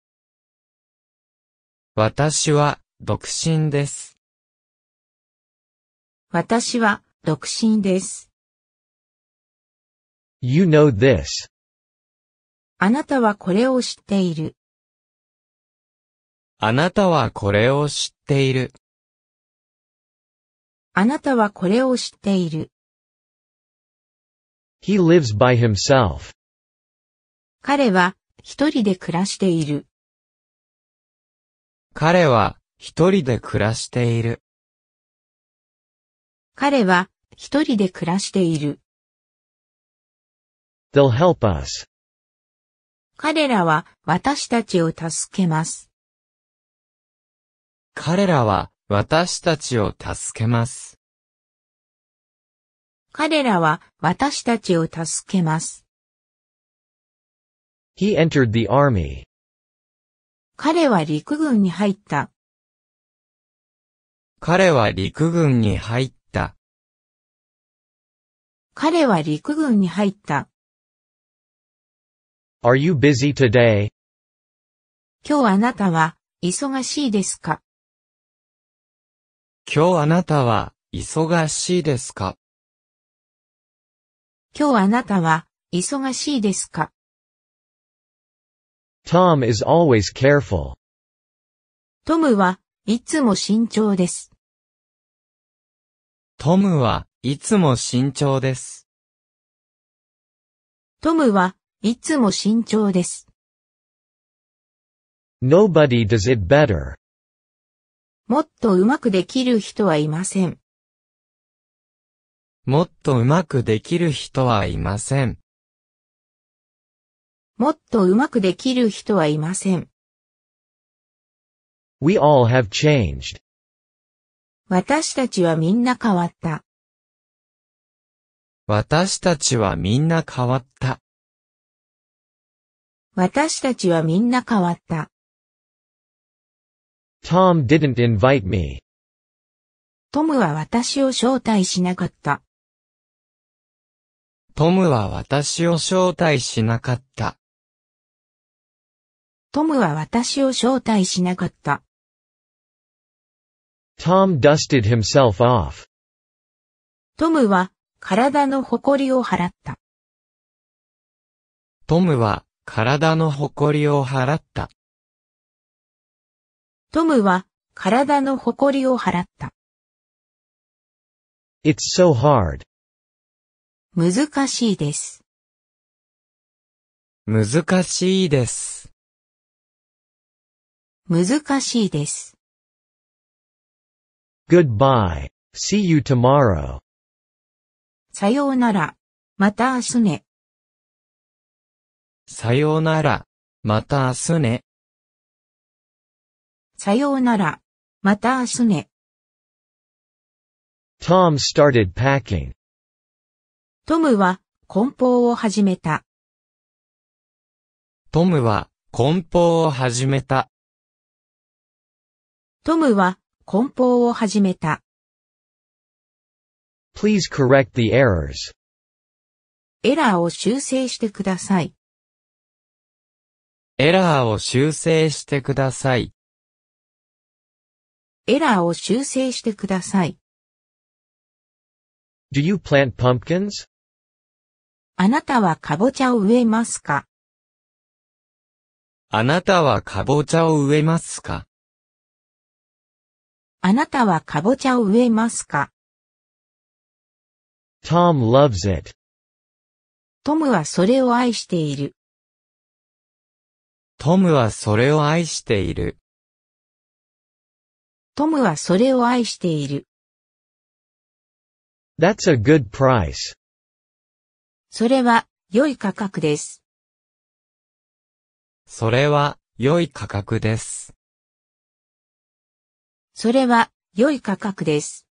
私は独身です。私は独身です。You know this. あなたはこれを知っている。あなたはこれを知っている。あなたはこれを知っている。He lives by himself. 彼は一人で暮らしている。彼は一人で暮らしている。彼は一人で暮らしている。They'll help us. 彼らは私たちを助けます。彼らは私たちを助けます。彼らは私たちを助けます。He entered the army. 彼は陸軍に入った。彼は陸軍に入った。彼は陸軍に入った。Are you busy today? 今日あなたは忙しいですか今日あなたは忙しいですか今日あなたは忙しいですか Tom is always careful. トムはいつも慎重です。トムはいつも慎重です。トムはいつも慎重です。Nobody does it better. もっとうまくできる人はいません。もっとうまくできる人はいません。もっとうまくできる人はいません。We all have changed. 私たちはみんな変わった。私たちはみんな変わった。私たちはみんな変わった。Tom didn't invite me. トムは私を招待しなかった。トムは私を招待しなかった。トムは私を招待しなかった。Tom dusted himself off. トムは体の誇りを払った。トムは、体の誇りを払った。トムは、体の誇りを払った。It's so hard. 難しいです。難しいです。難しいです。Goodbye. See you tomorrow. さようなら。また明日ね。さようなら。また明日ね。さようなら。また明日ね。Tom started packing. トムは梱包を始めた。トムは梱包を始めた。トムは梱包を始めた。Please correct the errors. エラーを修正してください。エラーを修正してください。エラーを修正してください。Do you plant pumpkins? あなたはかぼちゃを植えますかあなたはかぼちゃを植えますかあなたはかぼちゃを植えますか Tom loves it. トムはそれを愛している。トムはそれを愛している。トムはそれを愛している。That's a good price. それは良い価格です。それは良い価格です。それは良い価格です。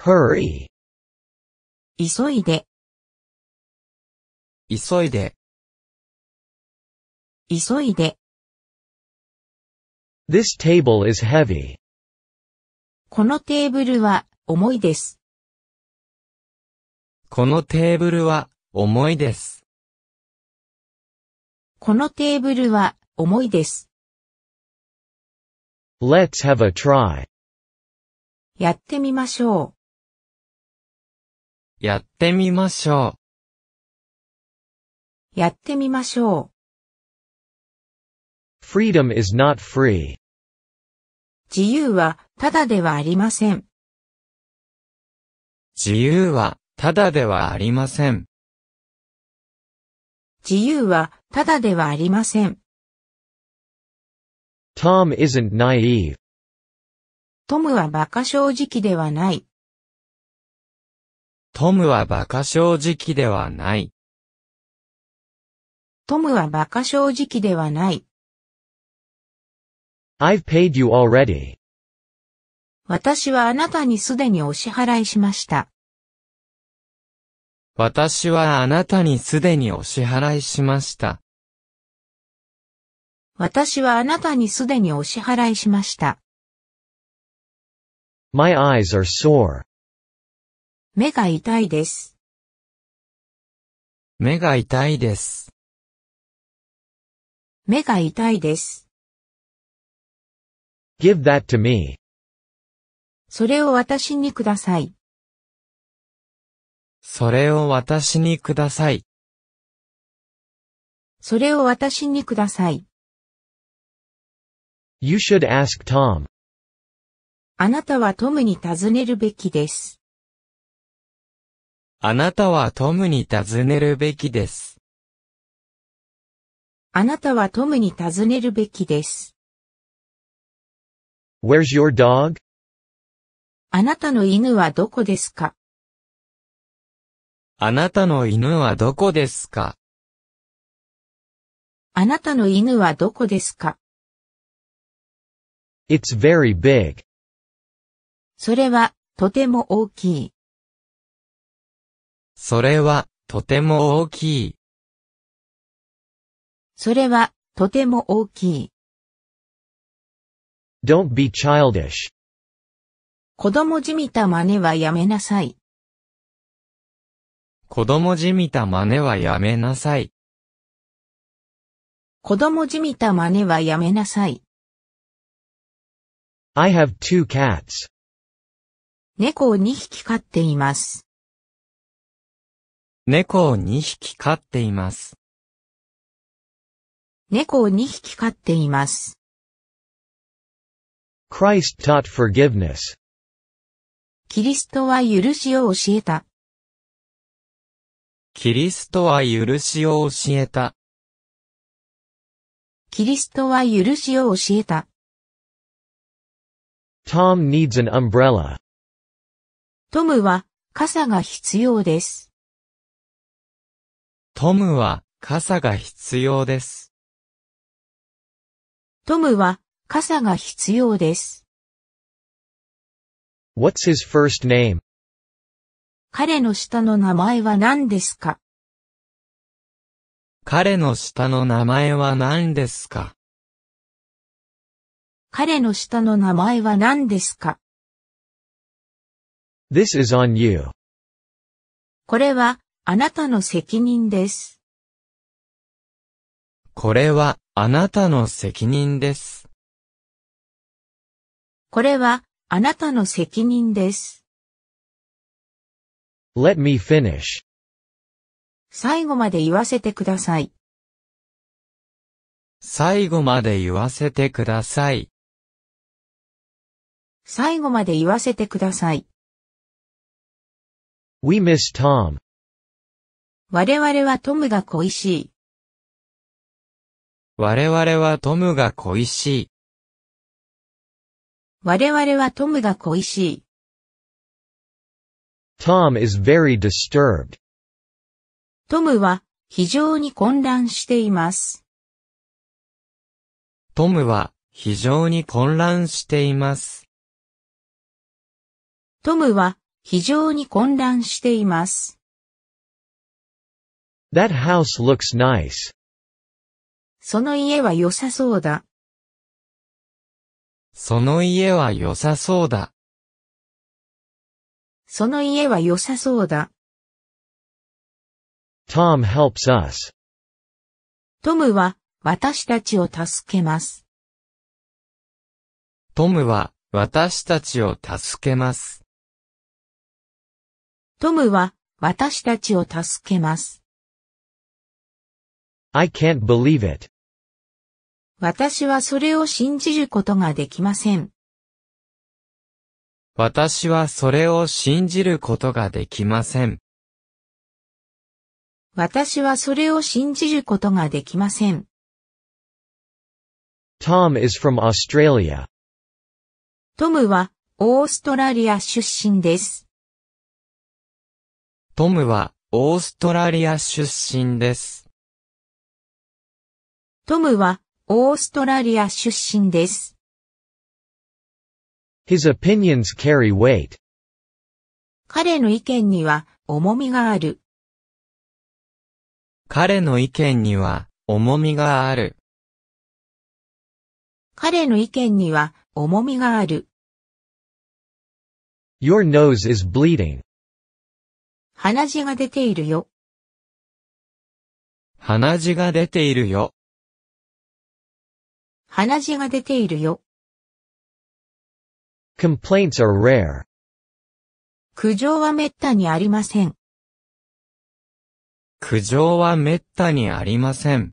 hurry 急いで急いで急いで This table is heavy このテーブルは重いですこのテーブルは重いですこのテーブルは重いです Let's have a try やってみましょうやってみましょう。やってみましょう。freedom is not free. 自由はただではありません。自由はただではありません。自由はただではありません。Tom isn't naive. トムは馬鹿正直ではない。トムは馬鹿正直ではない。トムは馬鹿正直ではない。I've paid you already. 私はあなたにすでにお支払いしました。私はあなたにすでにお支払いしました。私はあなたにすでにお支払いしました。My eyes are sore. 目が痛いです。目が痛いです。目が痛いです。Give that to me. それを私にください。それを私にください。それを私にください。You should ask Tom. あなたはトムに尋ねるべきです。あなたはトムに尋ねるべきです。あなたはトムに尋ねるべきです。Where's your dog? あなたの犬はどこですかあなたの犬はどこですかあなたの犬はどこですか ?It's very big. それはとても大きい。それは、とても大きい。それは、とても大きい。Don't be childish. 子供じみた真似はやめなさい。子供じみた真似はやめなさい。子供じみた真似はやめなさい。I have two cats. 猫を2匹飼っています。猫を2匹飼っています。猫を2匹飼っています。Christ taught forgiveness. キリストは許しを教えた。キリストは許しを教えた。キリストは許しを教えた。Tom needs an umbrella. トムは傘が必要です。トムは傘が必要です。トムは傘が必要です。What's his first name? 彼の下の名前は何ですか彼の下の名前は何ですか彼の下の名前は何ですか ?This is on you. これはあなたの責任です。これは、あなたの責任です。これは、あなたの責任です。Let me finish. 最後まで言わせてください。最後まで言わせてください。最後まで言わせてください。We miss Tom. 我々はトムが恋しい。我々はトムが恋しい。我々はトムが恋しい。Tom is very disturbed. トムは非常に混乱しています。トムは非常に混乱しています。トムは非常に混乱しています。That house looks nice. その家は良さそうだ。その家は良さそうだ。その家は良さそうだ。Tom helps us. トムは私たちを助けます。トムは私たちを助けます。トムは私たちを助けます。I can't believe it. 私はそれを信じることができません。私はそれを信じることができません。私はそれを信じることができません。Tom is from Australia. トムはオーストラリア出身です。トムはオーストラリア出身です。トムは、オーストラリア出身です。His opinions carry weight. 彼の意見には、重みがある。彼の意見には、重みがある。彼の意見には、重みがある。Your nose is bleeding. 鼻血が出ているよ。鼻血が出ているよ。鼻血が出ているよ。Complaints are rare. 苦情はめったにありません。苦情はめったにありません。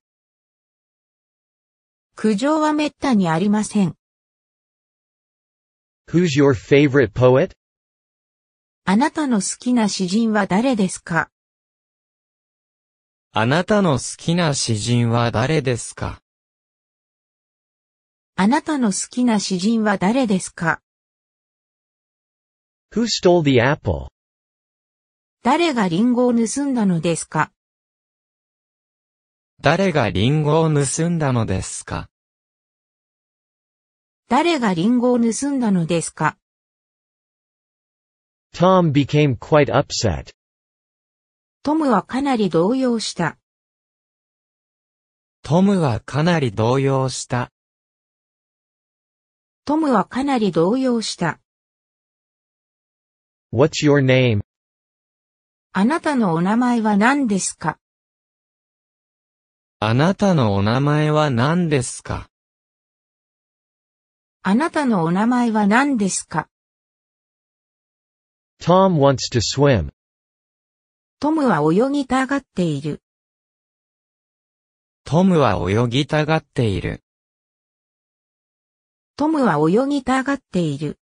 苦情はめったにありません。Who's your favorite poet? あなたの好きな詩人は誰ですかあなたの好きな詩人は誰ですかあなたの好きな詩人は誰ですか ?Who stole the apple? 誰がリンゴを盗んだのですか誰がリンゴを盗んだのですか誰がリンゴを盗んだのですか Tom became quite upset. トムはかなり動揺した。トムはかなり動揺した。トムはかなり動揺した。What's your name? あなたのお名前は何ですかあなたのお名前は何ですかあなたのお名前は何ですか Tom wants to swim. トムは泳ぎたがっている。トムは泳ぎたがっている。トムは泳ぎたがっている。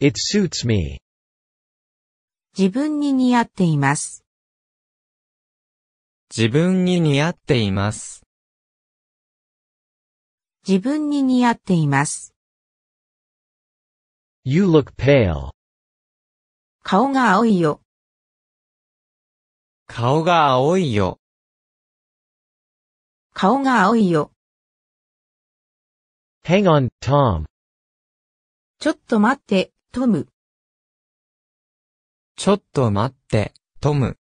It suits me. 自分に似合っています。自分に似合っています。自分に似合っています。You look pale. 顔が青いよ。顔が青いよ。顔が青いよ。Hang on, Tom. ちょっと待って、トム。ちょっと待って、トム。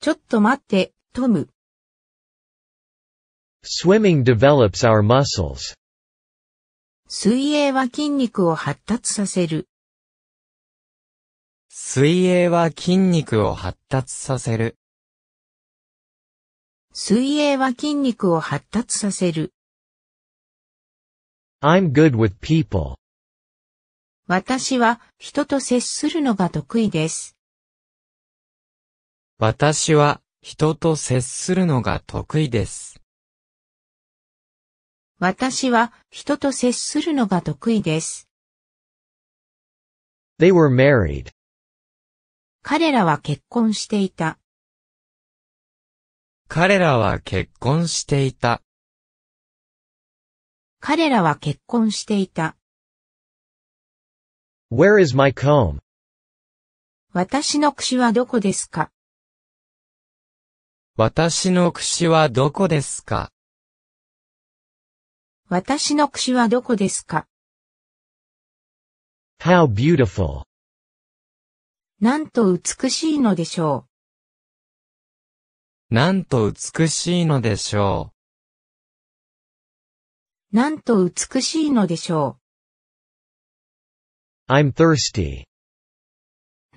ちょっと待って、トム。Swimming develops our muscles. 水泳は筋肉を発達させる。水泳は筋肉を発達させる。水泳は筋肉を発達させる。I'm good with people. 私は人と接するのが得意です。私は人と接するのが得意です。私は人と接するのが得意です。They were married. 彼らは結婚していた。彼らは結婚していた。彼らは結婚していた。Where is my comb? 私の櫛はどこですか私の櫛はどこですか私の櫛はどこですか ?How beautiful! なんと美しいのでしょう。なんと美しいのでしょう。なんと美しいのでしょう。I'm thirsty.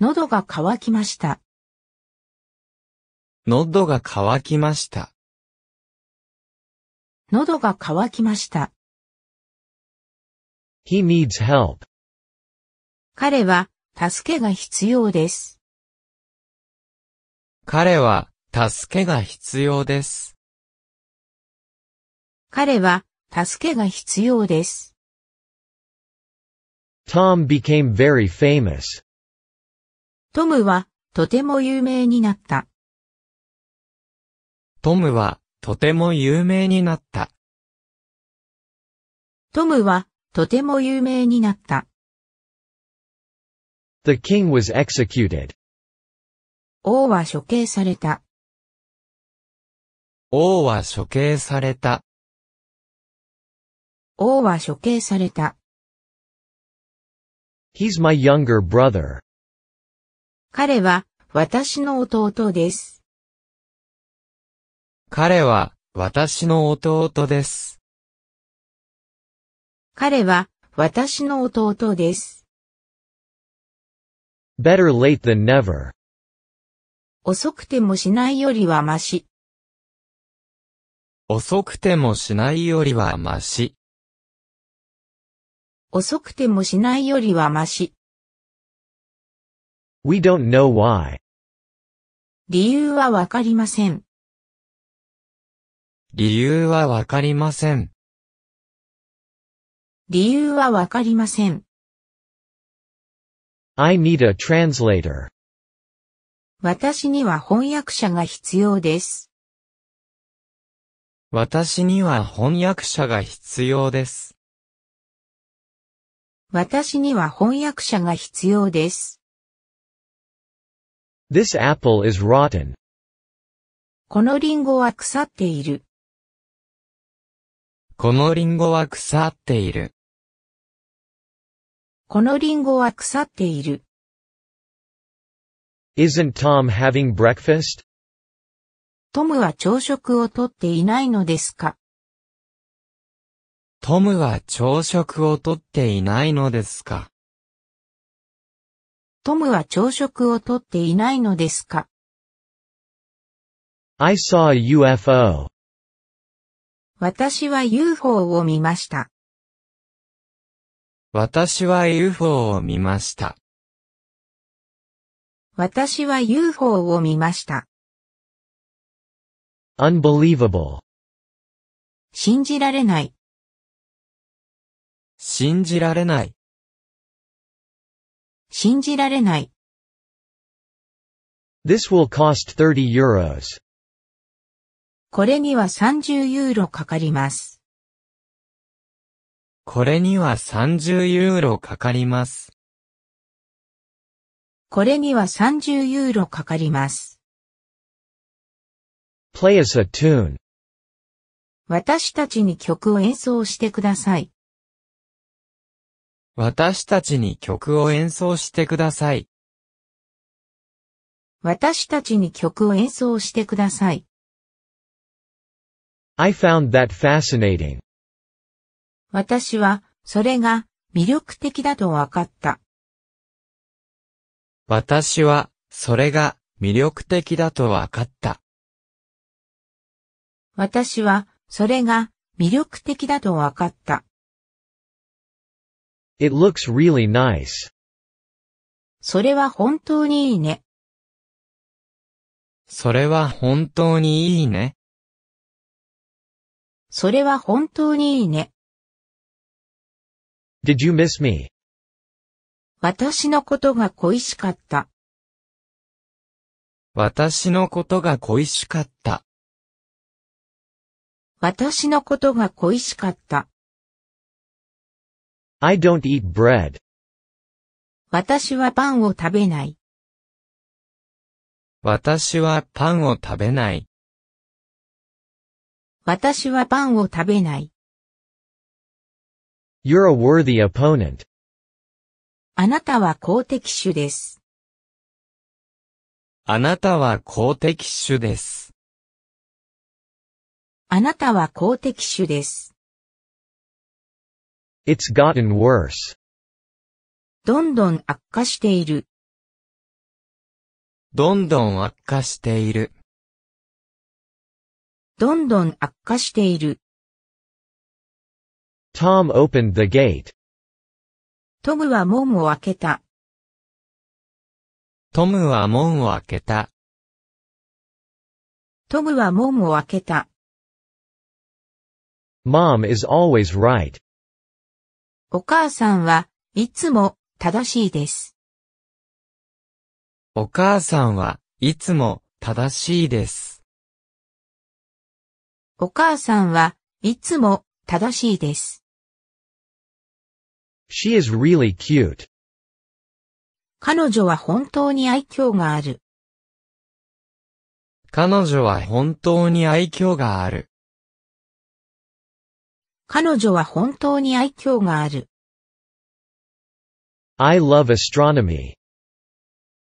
喉が渇きました。喉が渇きました。喉が渇きました。He needs help. 彼は助けが必要です。彼は助けが必要です。彼は助けが必要です。Tom became very famous. トムはとても有名になった。トムはとても有名になった。トムはとても有名になった。The king was executed. 王は処刑された。王は処刑された。王は処刑された。He's my younger brother. 彼は私の弟です。彼は私の弟です。彼は私の弟です。better late than never. 遅くてもしないよりはまし。遅くてもしないよりはまし。遅くてもしないよりはまし。We don't know why. 理由はわかりません。理由はわかりません。理由はわかりません。I need a translator. 私には翻訳者が必要です。私には翻訳者が必要です。私には翻訳者が必要です。This apple is rotten. このリンゴは腐っている。このリンゴは腐っている。このリンゴは腐っている。Isn't Tom having breakfast? トムは朝食をとっていないのですかトムは朝食をとっていないのですかトムは朝食をとっていないのですか ?I saw a UFO. 私は UFO を見ました。私は UFO を見ました。私は UFO を見ました。unbelievable 信じられない。信じられない。信じられない。This will cost 30 euros. これには30ユーロかかります。これには30ユーロかかります。これには30ユーロかかります。Play us a tune. 私たちに曲を演奏してください。私たちに曲を演奏してください。私たちに曲を演奏してください。I found that fascinating. 私は、それが、魅力的だと分かった。私は、それが、魅力的だと分かった。私は、それが、魅力的だと分かった。It looks really nice. それは本当にいいね。それは本当にいいね。それは本当にいいね。Did you miss me? 私のことが恋しかった。私のことが恋しかった。私のことが恋しかった。I don't eat bread. 私はパンを食べない。私はパンを食べない。私はパンを食べない。You're a worthy opponent. あなたは公的種です。あなたは公的種です。あなたは公的種です。It's gotten worse. どんどん悪化している。どんどん悪化している。どんどん悪化している。Tom opened the gate. トムは門を開けた。トムは門を開けた。トムは門を開けた。Mom is always right. お母さんはいつも正しいです。お母さんはいつも正しいです。お母さんはいつも正しいです。She is really cute. 彼女は本当に愛嬌がある。彼女は本当に愛嬌がある。彼女は本当に愛嬌がある。I love astronomy.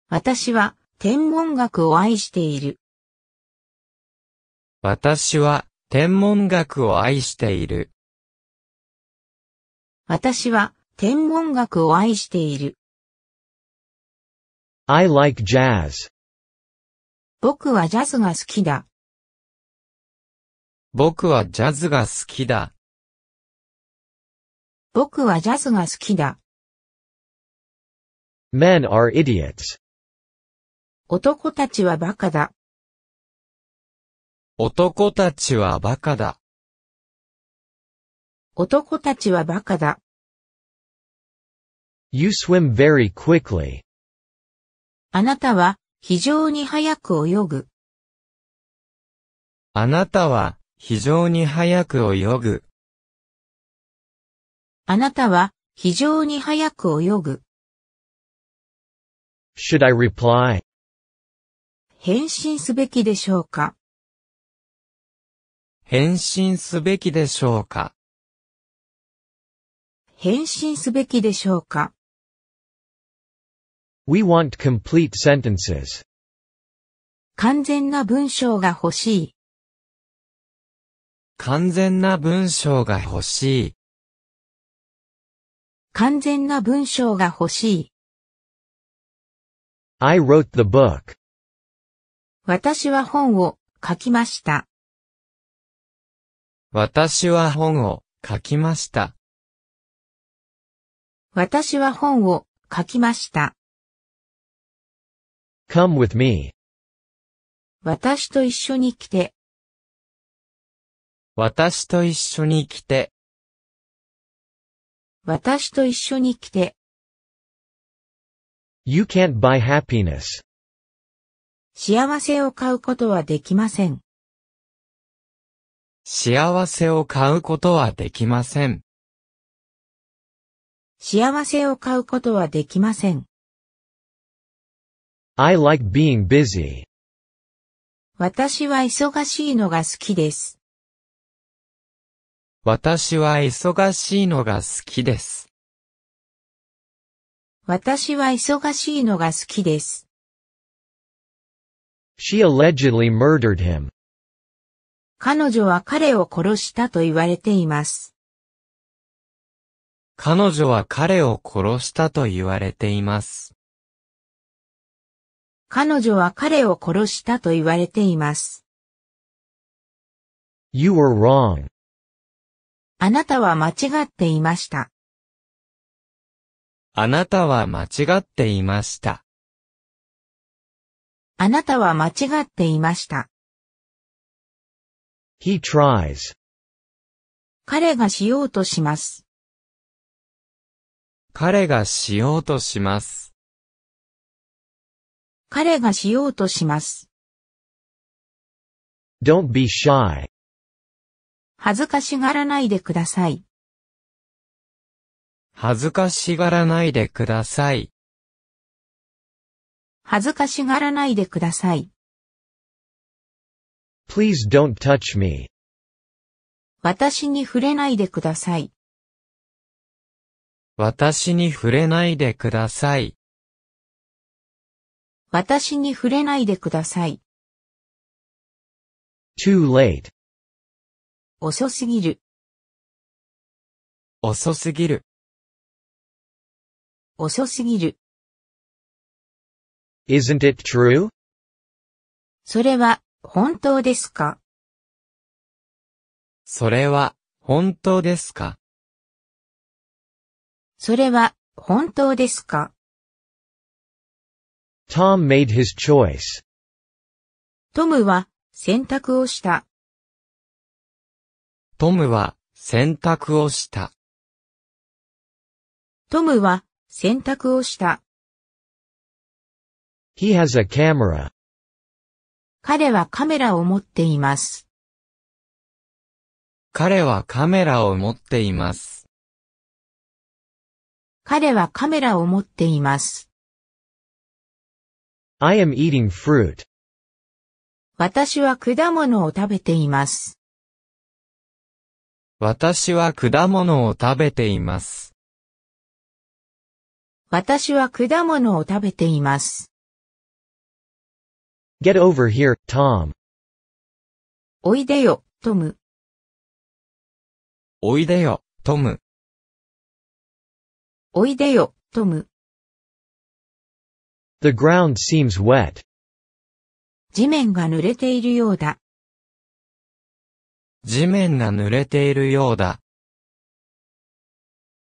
私は天文学を愛している。私は天文学を愛している。私は天文学を愛している。I like jazz. 僕はジャズが好きだ。僕はジャズが好きだ。僕はジャズが好きだ。Men are idiots. 男たちはバカだ。男たちはバカだ。男たちはバカだ。You swim very quickly. あなたは非常に早く泳ぐ。あなたは非常に早く泳ぐ。あなたは非常に早く泳ぐ。Should I reply? 返信すべきでしょうか返信すべきでしょうか返信すべきでしょうか ?We want complete sentences. 完全な文章が欲しい。完全な文章が欲しい。完全な文章が欲しい。I wrote the book. 私は本を書きました。私は本を書きました。私は本を書きました。Come with me. 私と一緒に来て。私と一緒に来て。私と一緒に来て。You can't buy happiness. 幸せを買うことはできません。幸せを買うことはできません。幸せを買うことはできません。I like being busy. 私は忙しいのが好きです。私は忙しいのが好きです。私は忙しいのが好きです。She allegedly murdered him. 彼女は彼を殺したと言われています。彼女は彼を殺したと言われています。彼女は彼を殺したと言われています。You were wrong. あなたは間違っていました。あなたは間違っていました。あなたは間違っていました。He tries. 彼がしようとします。彼がしようとします。彼がしようとします。Don't be shy. 恥ずかしがらないでください。恥ずかしがらないでください。恥ずかしがらないでください。Please don't touch me. 私に触れないでください。私に触れないでください。私に触れないでください。too late. 遅すぎる。遅すぎる。遅すぎる。Isn't it true? それは本当ですかそれは本当ですかそれは本当ですか Tom made his choice. トムは選択をした。トムは選択をした。トムは選択をした。He has a camera. 彼はカメラを持っています。彼はカメラを持っています。彼はカメラを持っています。I am eating fruit. 私は果物を食べています。私は果物を食べています。私は果物を食べています。Get over here, Tom. おいでよ、トム。おいでよ、トム。おいでよ、トム。The ground seems wet. 地面が濡れているようだ。地面が濡れているようだ。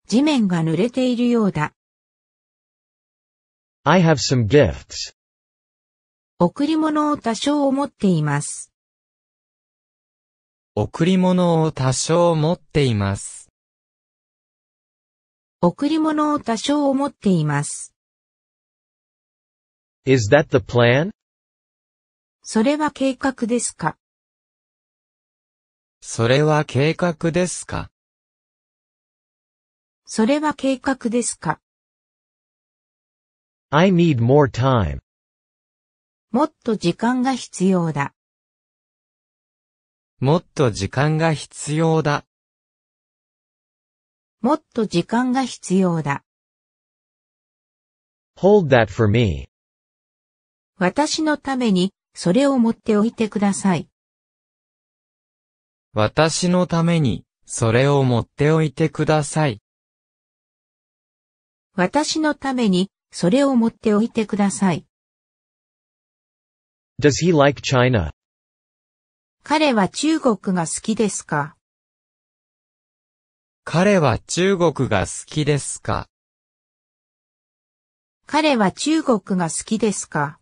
地面が濡れているようだ。I have some gifts. 贈り物を多少持っています。贈り物を多少持っています。贈り物を多少持っています。Is that the plan? それは計画ですかそれは計画ですかそれは計画ですか ?I need more time. もっと時間が必要だ。もっと時間が必要だ。もっと時間が必要だ。Hold that for me. 私のために、それを持っておいてください。私のために、それを持っておいてください。私のために、それを持っておいてください。Does he like China? 彼は中国が好きですか彼は中国が好きですか彼は中国が好きですか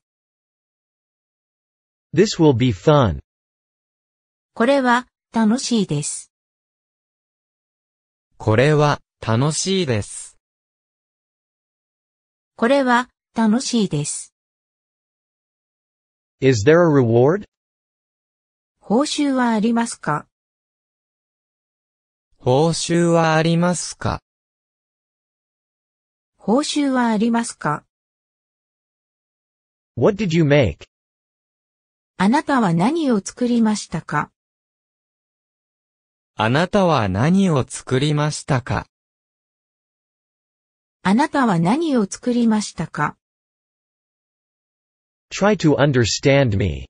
?This will be fun. これは楽しいです。これは楽しいです。これは楽しいです。Is there a reward? 報酬はありますか報酬はありますか報酬はありますか ?What did you make? あなたは何を作りましたかあなたは何を作りましたかあなたは何を作りましたか ?try to understand me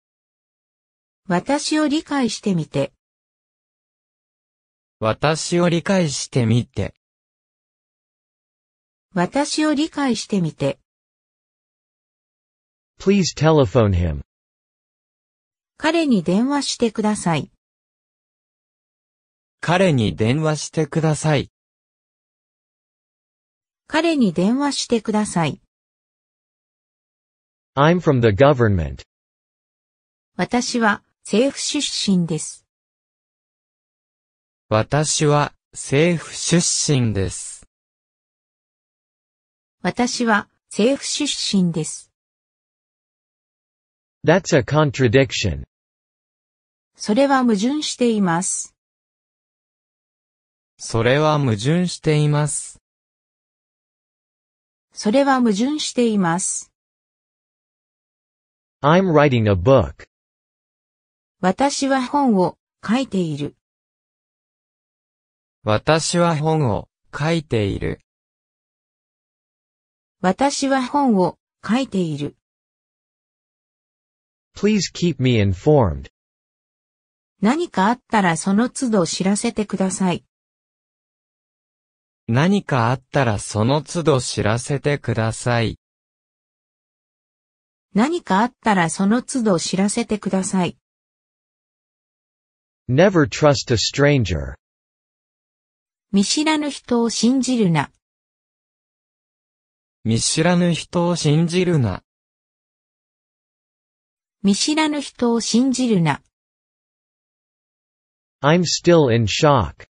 私を理解してみて。私を理解してみて。私を理解してみて。Please telephone him. 彼に電話してください。彼に電話してください。彼に電話してください。I'm from the government. 私は政府出身です。私は政府出身です。私は政府出身です。That's a contradiction. それは矛盾しています。それは矛盾しています。それは矛盾しています。I'm writing a book. 私は本を書いている。私は本を書いている。私は本を書いている。Please keep me informed. 何かあったらその都度知らせてください。何かあったらその都度知らせてください。何かあったらその都度知らせてください。Never trust a stranger. 見知らぬ人を信じるな。見知らぬ人を信じるな。見知らぬ人を信じるな。I'm still in shock.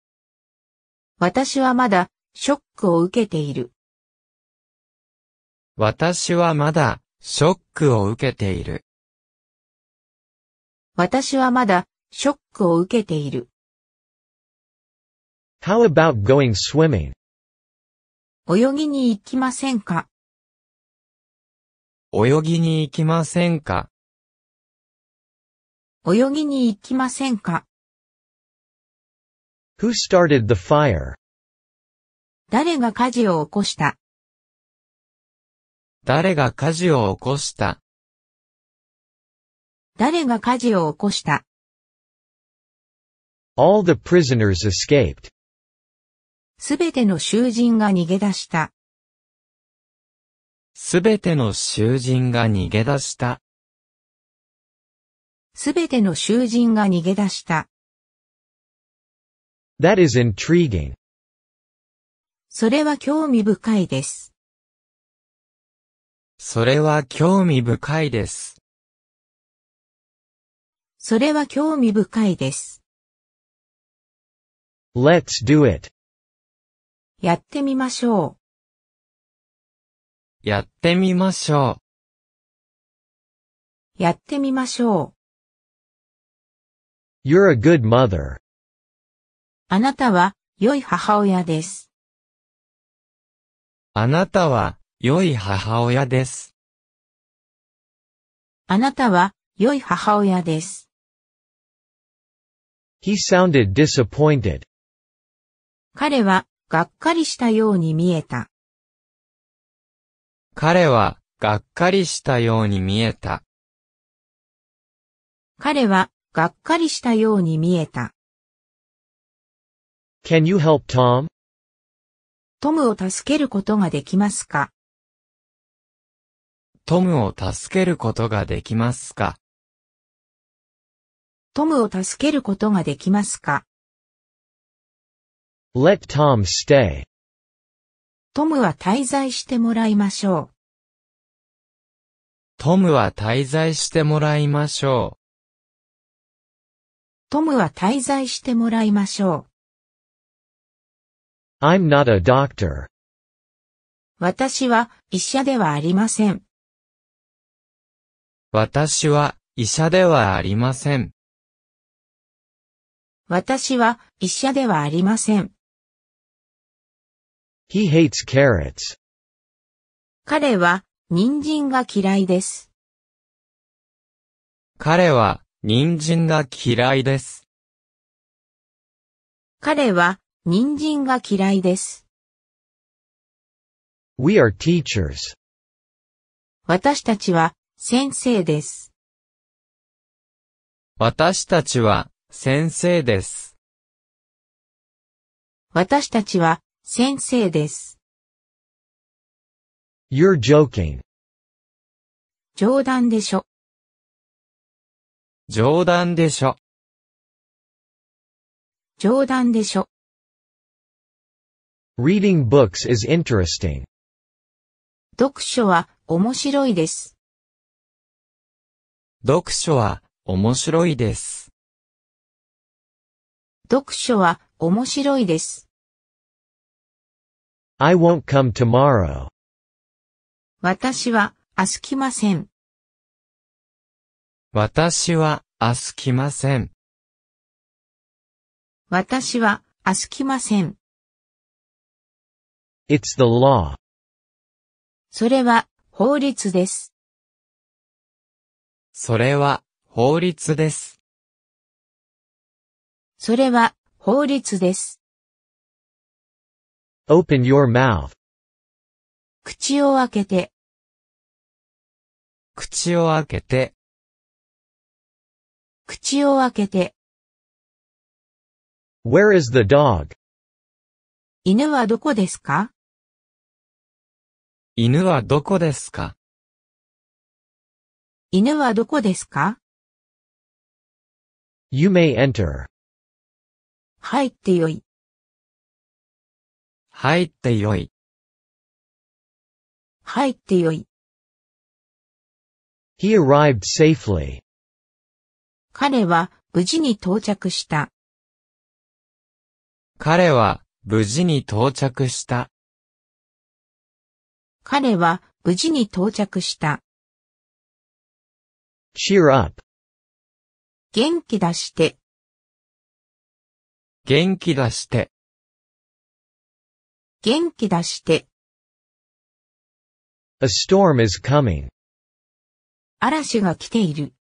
私はまだショックを受けている。私はまだ、ショックを受けている。私はまだ、ショックを受けている。How about going swimming? 泳ぎに行きませんか泳ぎに行きませんか泳ぎに行きませんか Who started the fire? 誰が火事を起こした誰が火事を起こした誰が火事を起こした All the prisoners escaped. すべての囚人が逃げ出した。すべての囚人が逃げ出した。すべての囚人が逃げ出した。That is intriguing. それは興味深いです。それは興味深いです。それは興味深いです。Let's do it. やってみましょう。やってみましょう。やってみましょう。You're a good mother. あなたは良い母親です。あなたは、良い母親です。あなたは、良い母親です。He sounded disappointed. 彼は、がっかりしたように見えた。彼は、がっかりしたように見えた。彼は、がっかりしたように見えた。Can you help Tom? トムを助けることができますかトムを助けることができますかトムを助けることができますか ?Let Tom stay. トムは滞在してもらいましょう。トムは滞在してもらいましょう。トムは滞在してもらいましょう。I'm not a doctor. 私は医者ではありません。私は医者ではありません。私は医者ではありません。He hates carrots. 彼は人参が嫌いです。彼は人参が嫌いです。彼は人参が嫌いです。We are teachers. 私たちは先生です。私たちは先生です。私たちは先生です。You're joking. 冗談でしょ。冗談でしょ。冗談でしょ。Reading books is interesting. 読書は面白いです。読書は面白いです。読書は面白いです。I won't come tomorrow. 私は明日来ません。私は明日来ません。私は明日来ません。It's the law. それは法律です。それは法律です。それは法律です。Open your mouth. 口を開けて。口を開けて。口を開けて。Where is the dog? 犬はどこですか犬はどこですか犬はどこですか ?You may enter. 入ってよい。入ってよい。入ってよい。He arrived safely. 彼は無事に到着した。彼は無事に到着した。彼は無事に到着した。cheer up 元気出して。元気出して。元気出して。A storm is coming. 嵐が来ている。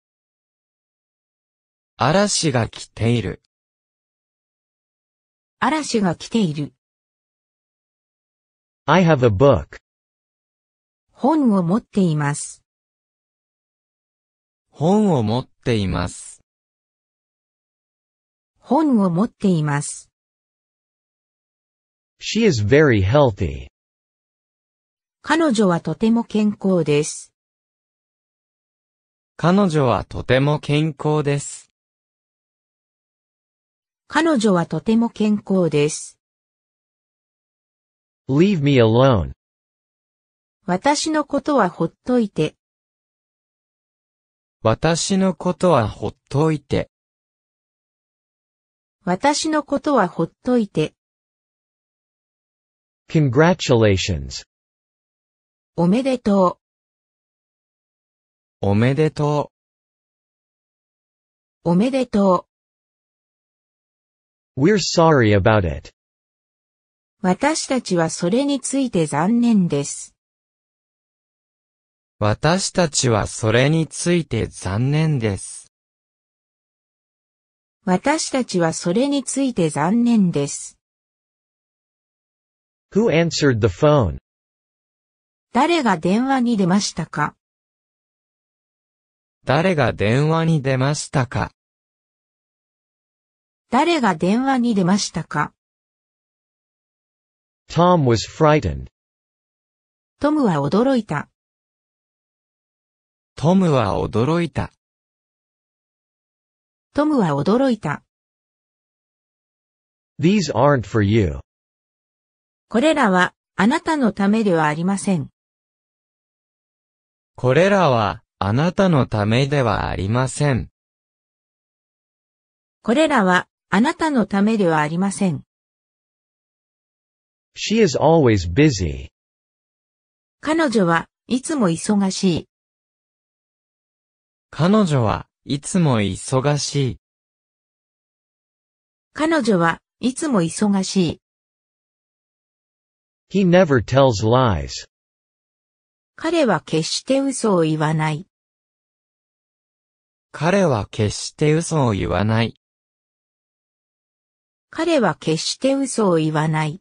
嵐が来ている。嵐が来ている。I have a book. 本を持っています。本を持っています。本を持っています。She is very healthy. 彼女はとても健康です。彼女はとても健康です。彼女はとても健康です。Leave me alone. 私のことはほっといて。私のことはほっといて。私のことはほっといて。Congratulations. おめでとう。おめでとう。おめでとう。We're sorry about it. 私たちはそれについて残念です。私たちはそれについて残念です。私たちはそれについて残念です。Who answered the phone? 誰が電話に出ましたか誰が電話に出ましたか誰が電話に出ましたか ?Tom was frightened. トムは驚いた。トムは驚いた。トムは驚いた。These aren't for you. これらはあなたのためではありません。これらはあなたのためではありません。これらはあなたのためではありません。She is always busy. 彼女はいつも忙しい。彼女はいつも忙しい。彼女はいつも忙しい。He never tells lies. 彼は決して嘘を言わない。彼は決して嘘を言わない。彼は決して嘘を言わない。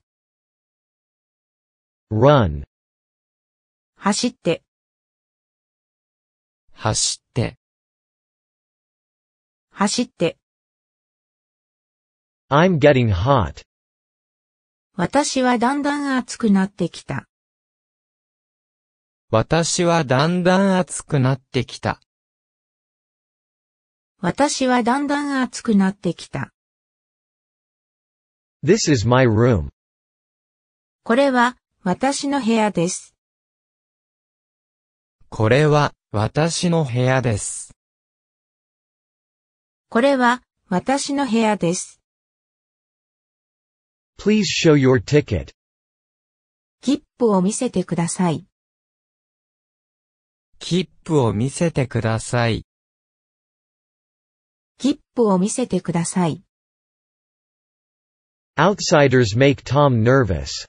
run 走って。走って。走って。I'm getting hot. 私はだんだん暑くなってきた。私はだんだん暑くなってきた。私はだんだん暑くなってきた。This is my room. これは私の部屋です。これは私の部屋です。これは私の部屋です。Please show your ticket. 切符を見せてください。切符を見せてください。切符を見せてください。Outsiders make Tom nervous.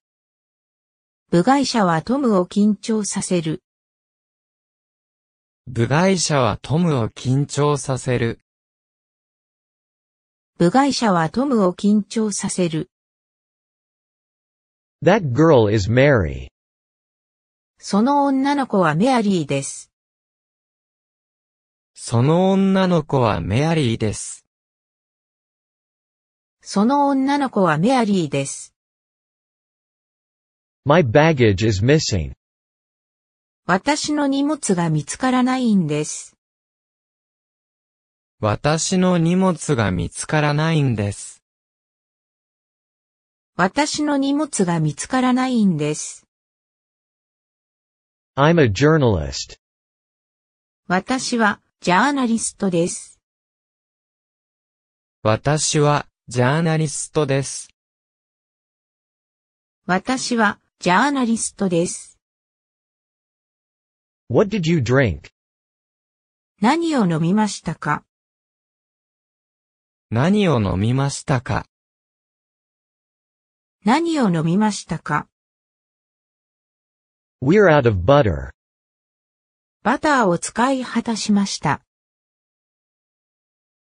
部外者はトムを緊張させる。部外者はトムを緊張させる。部外者はトムを緊張させる。That girl is Mary. その女の子はメアリーです。その女の子はメアリーです。その女の子はメアリーです。My baggage is missing. 私の荷物が見つからないんです。私の荷物が見つからないんです。私の荷物が見つからないんです。I'm a journalist. 私はジャーナリストです。私はジャーナリストです。私は、ジャーナリストです。What did you drink? 何を飲みましたか何を飲みましたか何を飲みましたか We're out of butter. バターを使い果たしました。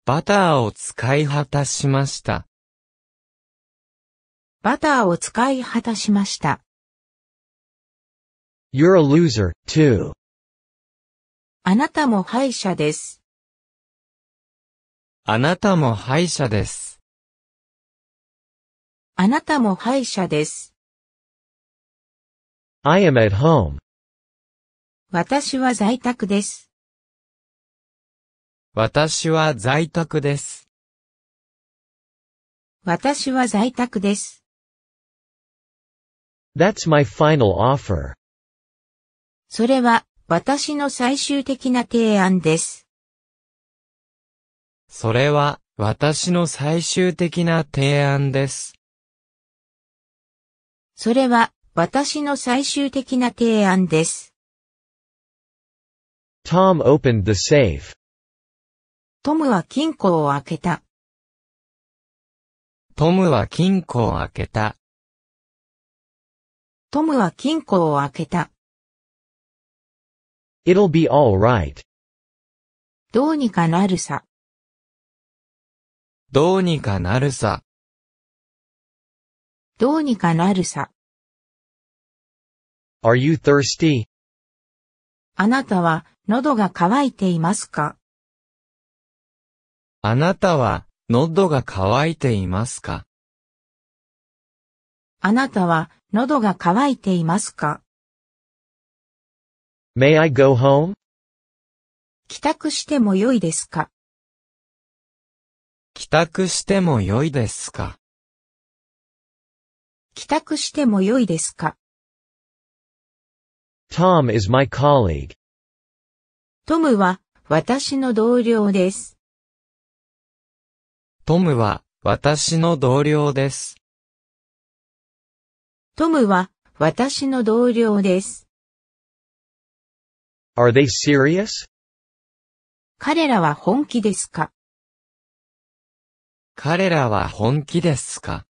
バターを使い果たしました。バターを使い果たしました。You're a loser, too. あなたも敗者です。あなたも敗者です。あなたも敗者です。I am at home. 私は在宅です。私は在宅です。私は在宅です。That's my final offer. それは私の最終的な提案です。それは私の最終的な提案です。それは私の最終的な提案です。Tom opened the safe. トムは金庫を開けた。トムは金庫を開けた。トムは金庫を開けた。It'll be alright. どうにかなるさ。どうにかなるさ。どうにかなるさ。Are you thirsty? あなたは喉が渇いていますかあなたは、喉が渇いていますかあなたは、喉が渇いていますか ?May I go home? 帰宅してもよいですか帰宅してもよいですか帰宅しても良いですか Tom is my colleague. トムは私の同僚です。トムは、私の同僚です。トムは、私の同僚です。Are they serious? 彼らは本気ですか彼らは本気ですか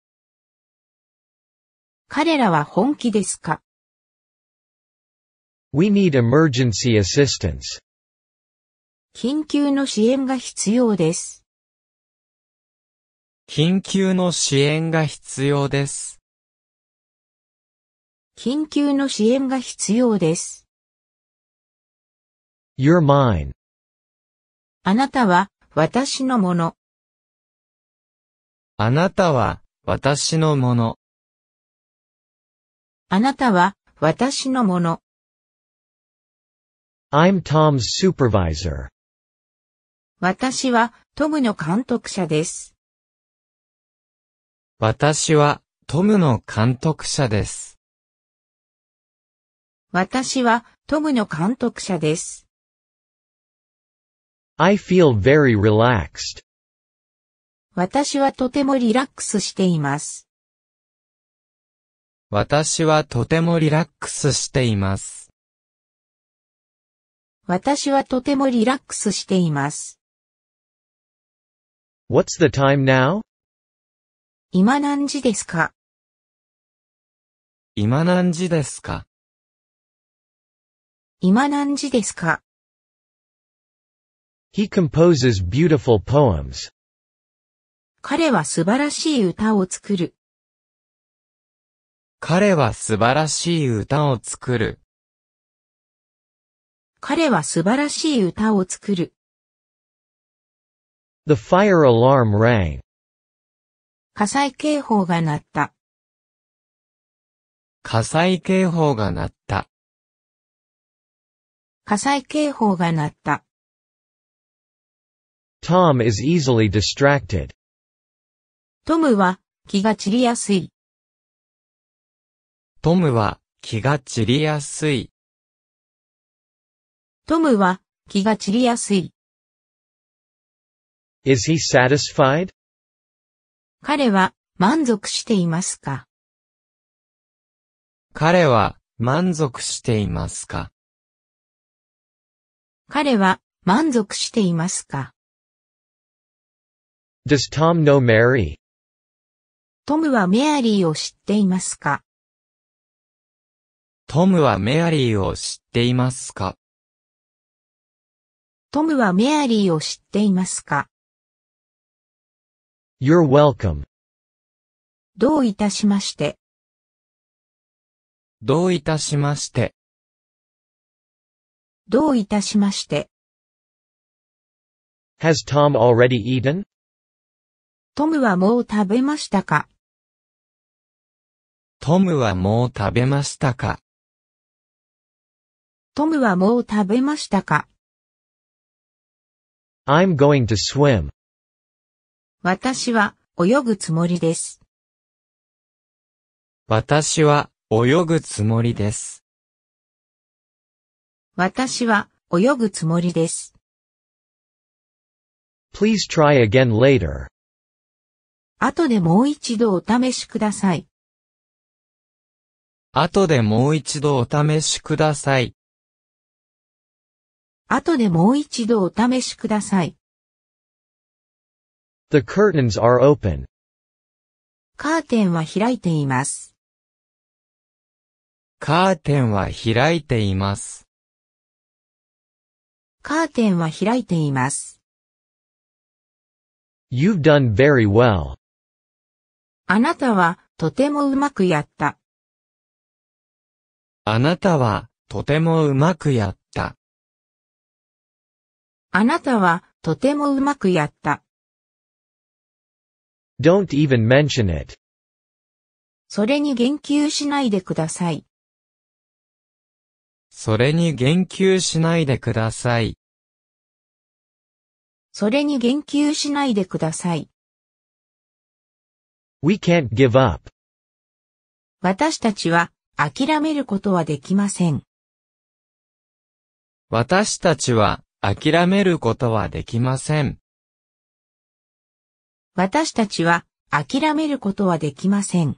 彼らは本気ですか ?We need emergency assistance. 緊急の支援が必要です。緊急の支援が必要です。緊急の支援が必要です。You're mine. あなたは私のもの。あなたは私のもの。あなたは私のもの。I'm Tom's supervisor. 私はトムの監督者です。私は、トムの監督者です。私は、トムの監督者です。I feel very relaxed. 私はとてもリラックスしています。私はとてもリラックスしています。私はとてもリラックスしています。What's the time now? 今何時ですか今何時ですか今何時ですか He composes beautiful poems. 彼は素晴らしい歌を作る。彼は素晴らしい歌を作る。彼は素晴らしい歌を作る。The fire alarm rang. 火災警報が鳴った。火災警報が鳴った。火災警報が鳴った。Tom is easily distracted. トムは気が散りやすい。トムは気が散りやすい。トムは気が散りやすい。Is he satisfied? 彼は満足していますか彼は満足していますか彼は満足していますか Does Tom know Mary? トムはメアリーを知っていますかトムはメアリーを知っていますかトムはメアリーを知っていますか You're welcome. どういたしまして。どういたしまして。どういたしまして。Has Tom already eaten? トムはもう食べましたかトムはもう食べましたかトムはもう食べましたか ?I'm going to swim. 私は泳ぐつもりです。私は泳ぐつもりです。私は泳ぐつもりです。Please try again later. 後でもう一度お試しください。後でもう一度お試しください。後でもう一度お試しください。The curtains are open. カーテンは開いています。カーテンは開いています。カーテンは開いています。You've done very well. あなたはとてもうまくやった。あなたはとてもうまくやった。あなたはとてもうまくやった。Don't even mention it. それに言及しないでください。それに言及しないでください。それに言及しないでください。We can't give up. 私たちは諦めることはできません。私たちは諦めることはできません。私たちは諦めることはできません。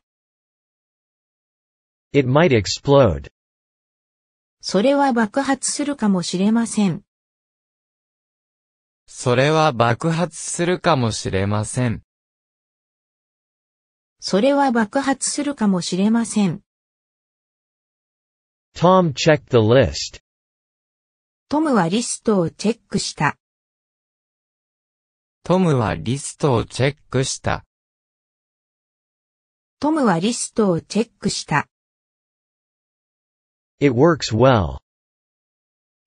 It might explode. それは爆発するかもしれません。それは爆発するかもしれません。それは爆発するかもしれません。Tom checked the list. トムはリストをチェックした。トムはリストをチェックした。トムはリストをチェックした。It works well.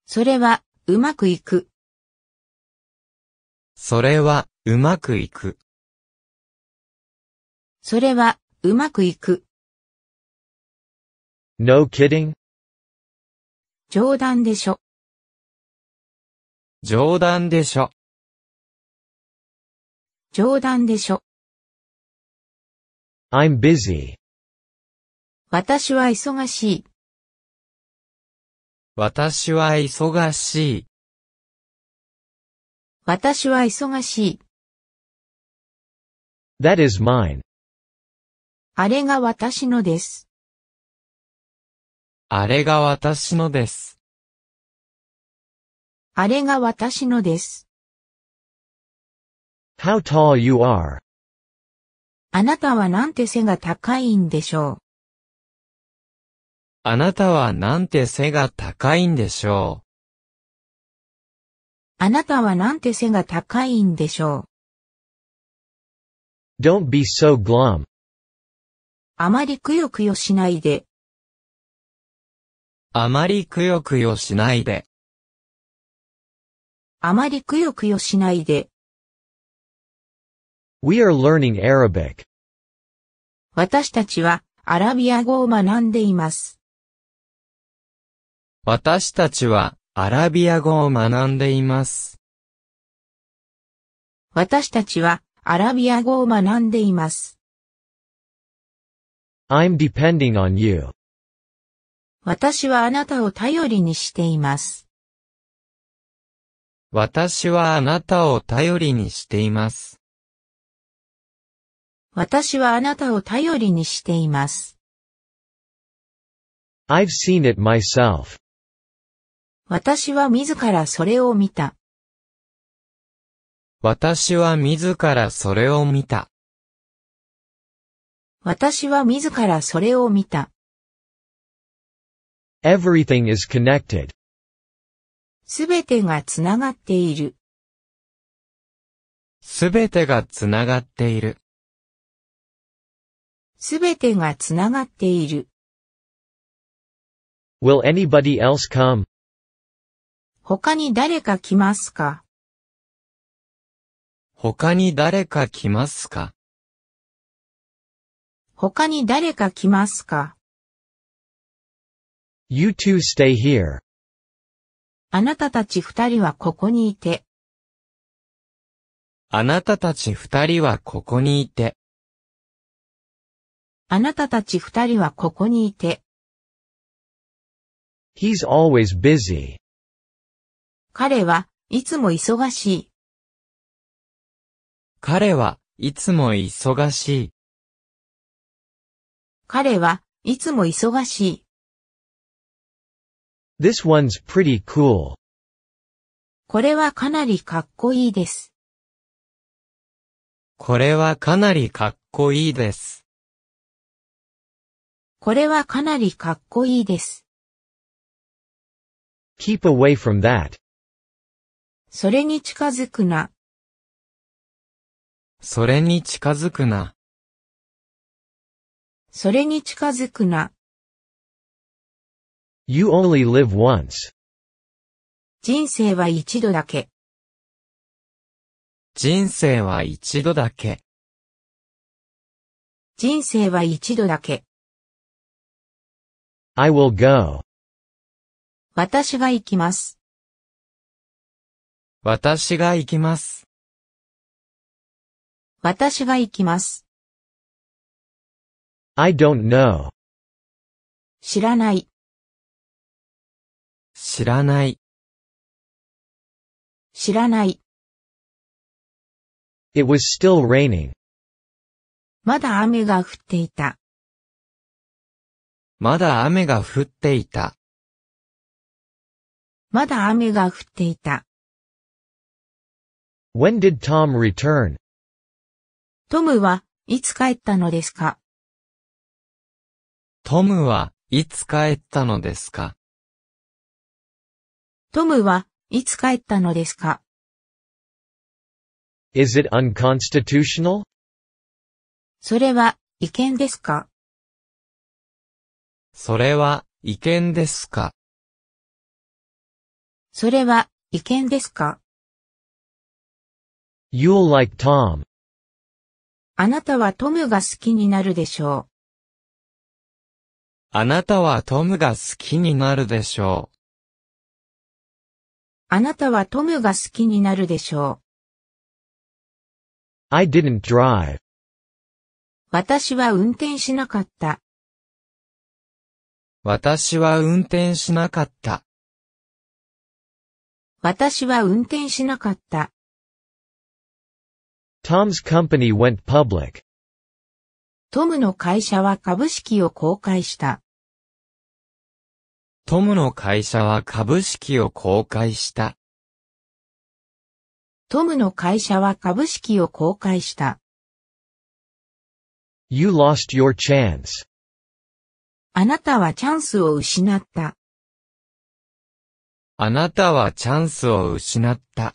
それは、うまくいく。それは、うまくいく。それは、うまくいく。No kidding? 冗談でしょ。冗談でしょ。冗談でしょ。I'm busy. 私は忙しい。私は忙しい。私は忙しい。That is mine. あれが私のです。あれが私のです。あれが私のです。How tall you are. あなたはなんて背が高いんでしょう。あなたはなんて背が高いんでしょう。あなたはなんて背が高いんでしょう。Don't be so glum. あまりくよくよしないで。あまりくよくよしないで。あまりくよくよしないで。We are learning Arabic. 私たちはアラビア語を学んでいます。私たちはアラビア語を学んでいます。私たちはアラビア語を学んでいます。I'm depending on you. 私はあなたを頼りにしています。私はあなたを頼りにしています。私はあなたを頼りにしています。I've seen it myself. 私は自らそれを見た。私は自らそれを見た。私は自らそれを見た。Everything is connected. すべてがつながっている。すべてがつながっている。すべてがつながっている。Will anybody else come? 他に誰か来ますか他に誰か来ますか他に誰か来ますか ?You two stay here. あなたたち二人はここにいて。あなたたち二人はここにいて。あなたたち二人はここにいて。He's always busy. 彼はいつも忙しい。彼はいつも忙しい。彼はいつも忙しい。This one's pretty cool. これはかなりかっこいいです。これはかなりかっこいいです。これはかなりかっこいいです。keep away from that. それに近づくな。それに近づくな。それに近づくな。You only live once. 人生は一度だけ。人生は一度だけ。人生は一度だけ。I will go. 私が行きます。私が行きます。私が行きます。I don't know. 知らない。知らない。知らない。It was still raining. まだ雨が降っていた。まだ雨が降っていた。まだ雨が降っていた。When did Tom return? トムはいつ帰ったのですかトムはいつ帰ったのですかトムはいつ帰ったのですか Is it unconstitutional? それは違憲ですかそれは、違憲ですかそれは、違憲ですか ?You'll like Tom. あなたはトムが好きになるでしょう。あなたはトムが好きになるでしょう。あなたはトムが好きになるでしょう。I didn't drive. 私は運転しなかった。私は運転しなかった。私は運転しなかった。Tom's company went public. トムの会社は株式を公開した。トムの会社は株式を公開した。トムの会社は株式を公開した。You lost your chance. あなたはチャンスを失った。あなたはチャンスを失った。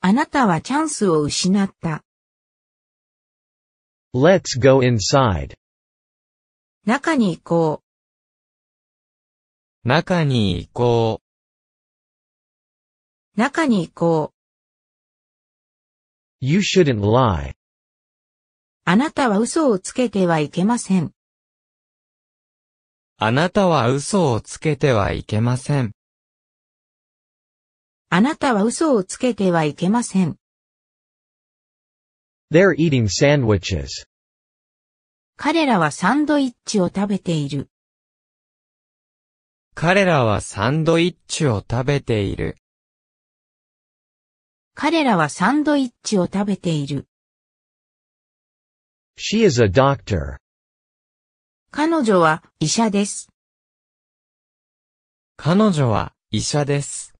あなたはチャンスを失った。Let's go inside. 中に行こう。中に行こう。中に行こう。You shouldn't lie. あなたは嘘をつけてはいけません。あなたは嘘をつけてはいけません。あなたは嘘をつけてはいけません。They're eating sandwiches. 彼らはサンドイッチを食べている。彼らはサンドイッチを食べている。彼らはサンドイッチを食べている。She is a doctor. 彼女は医者です。彼女は医者です。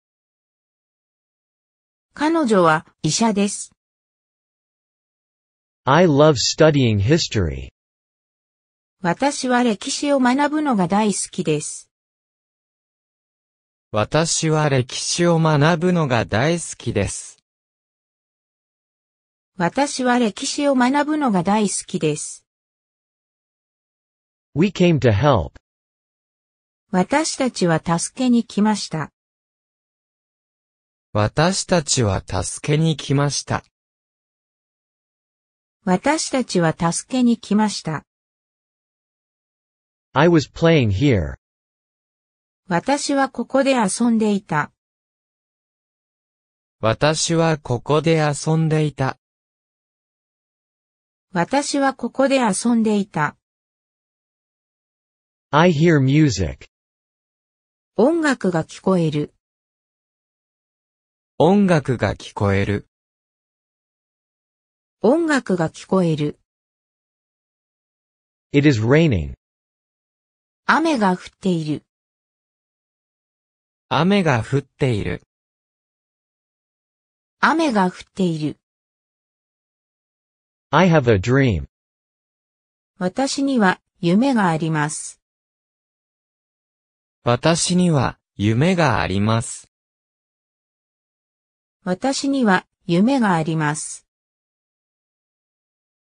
彼女は医者です。I love studying history. 私は歴史を学ぶのが大好きです。私は歴史を学ぶのが大好きです。私は歴史を学ぶのが大好きです。We came to help. 私たちは助けに来ました。私たちは助けに来ました。私たちは助けに来ました。I was playing here. 私はここで遊んでいた。私はここで遊んでいた。私はここで遊んでいた。I hear music. 音楽が聞こえる。音楽が聞こえる。音楽が聞こえる。It is raining. 雨が降っている。雨が降っている。雨が降っている。I have a dream. 私には夢があります。私には夢があります。私には夢があります。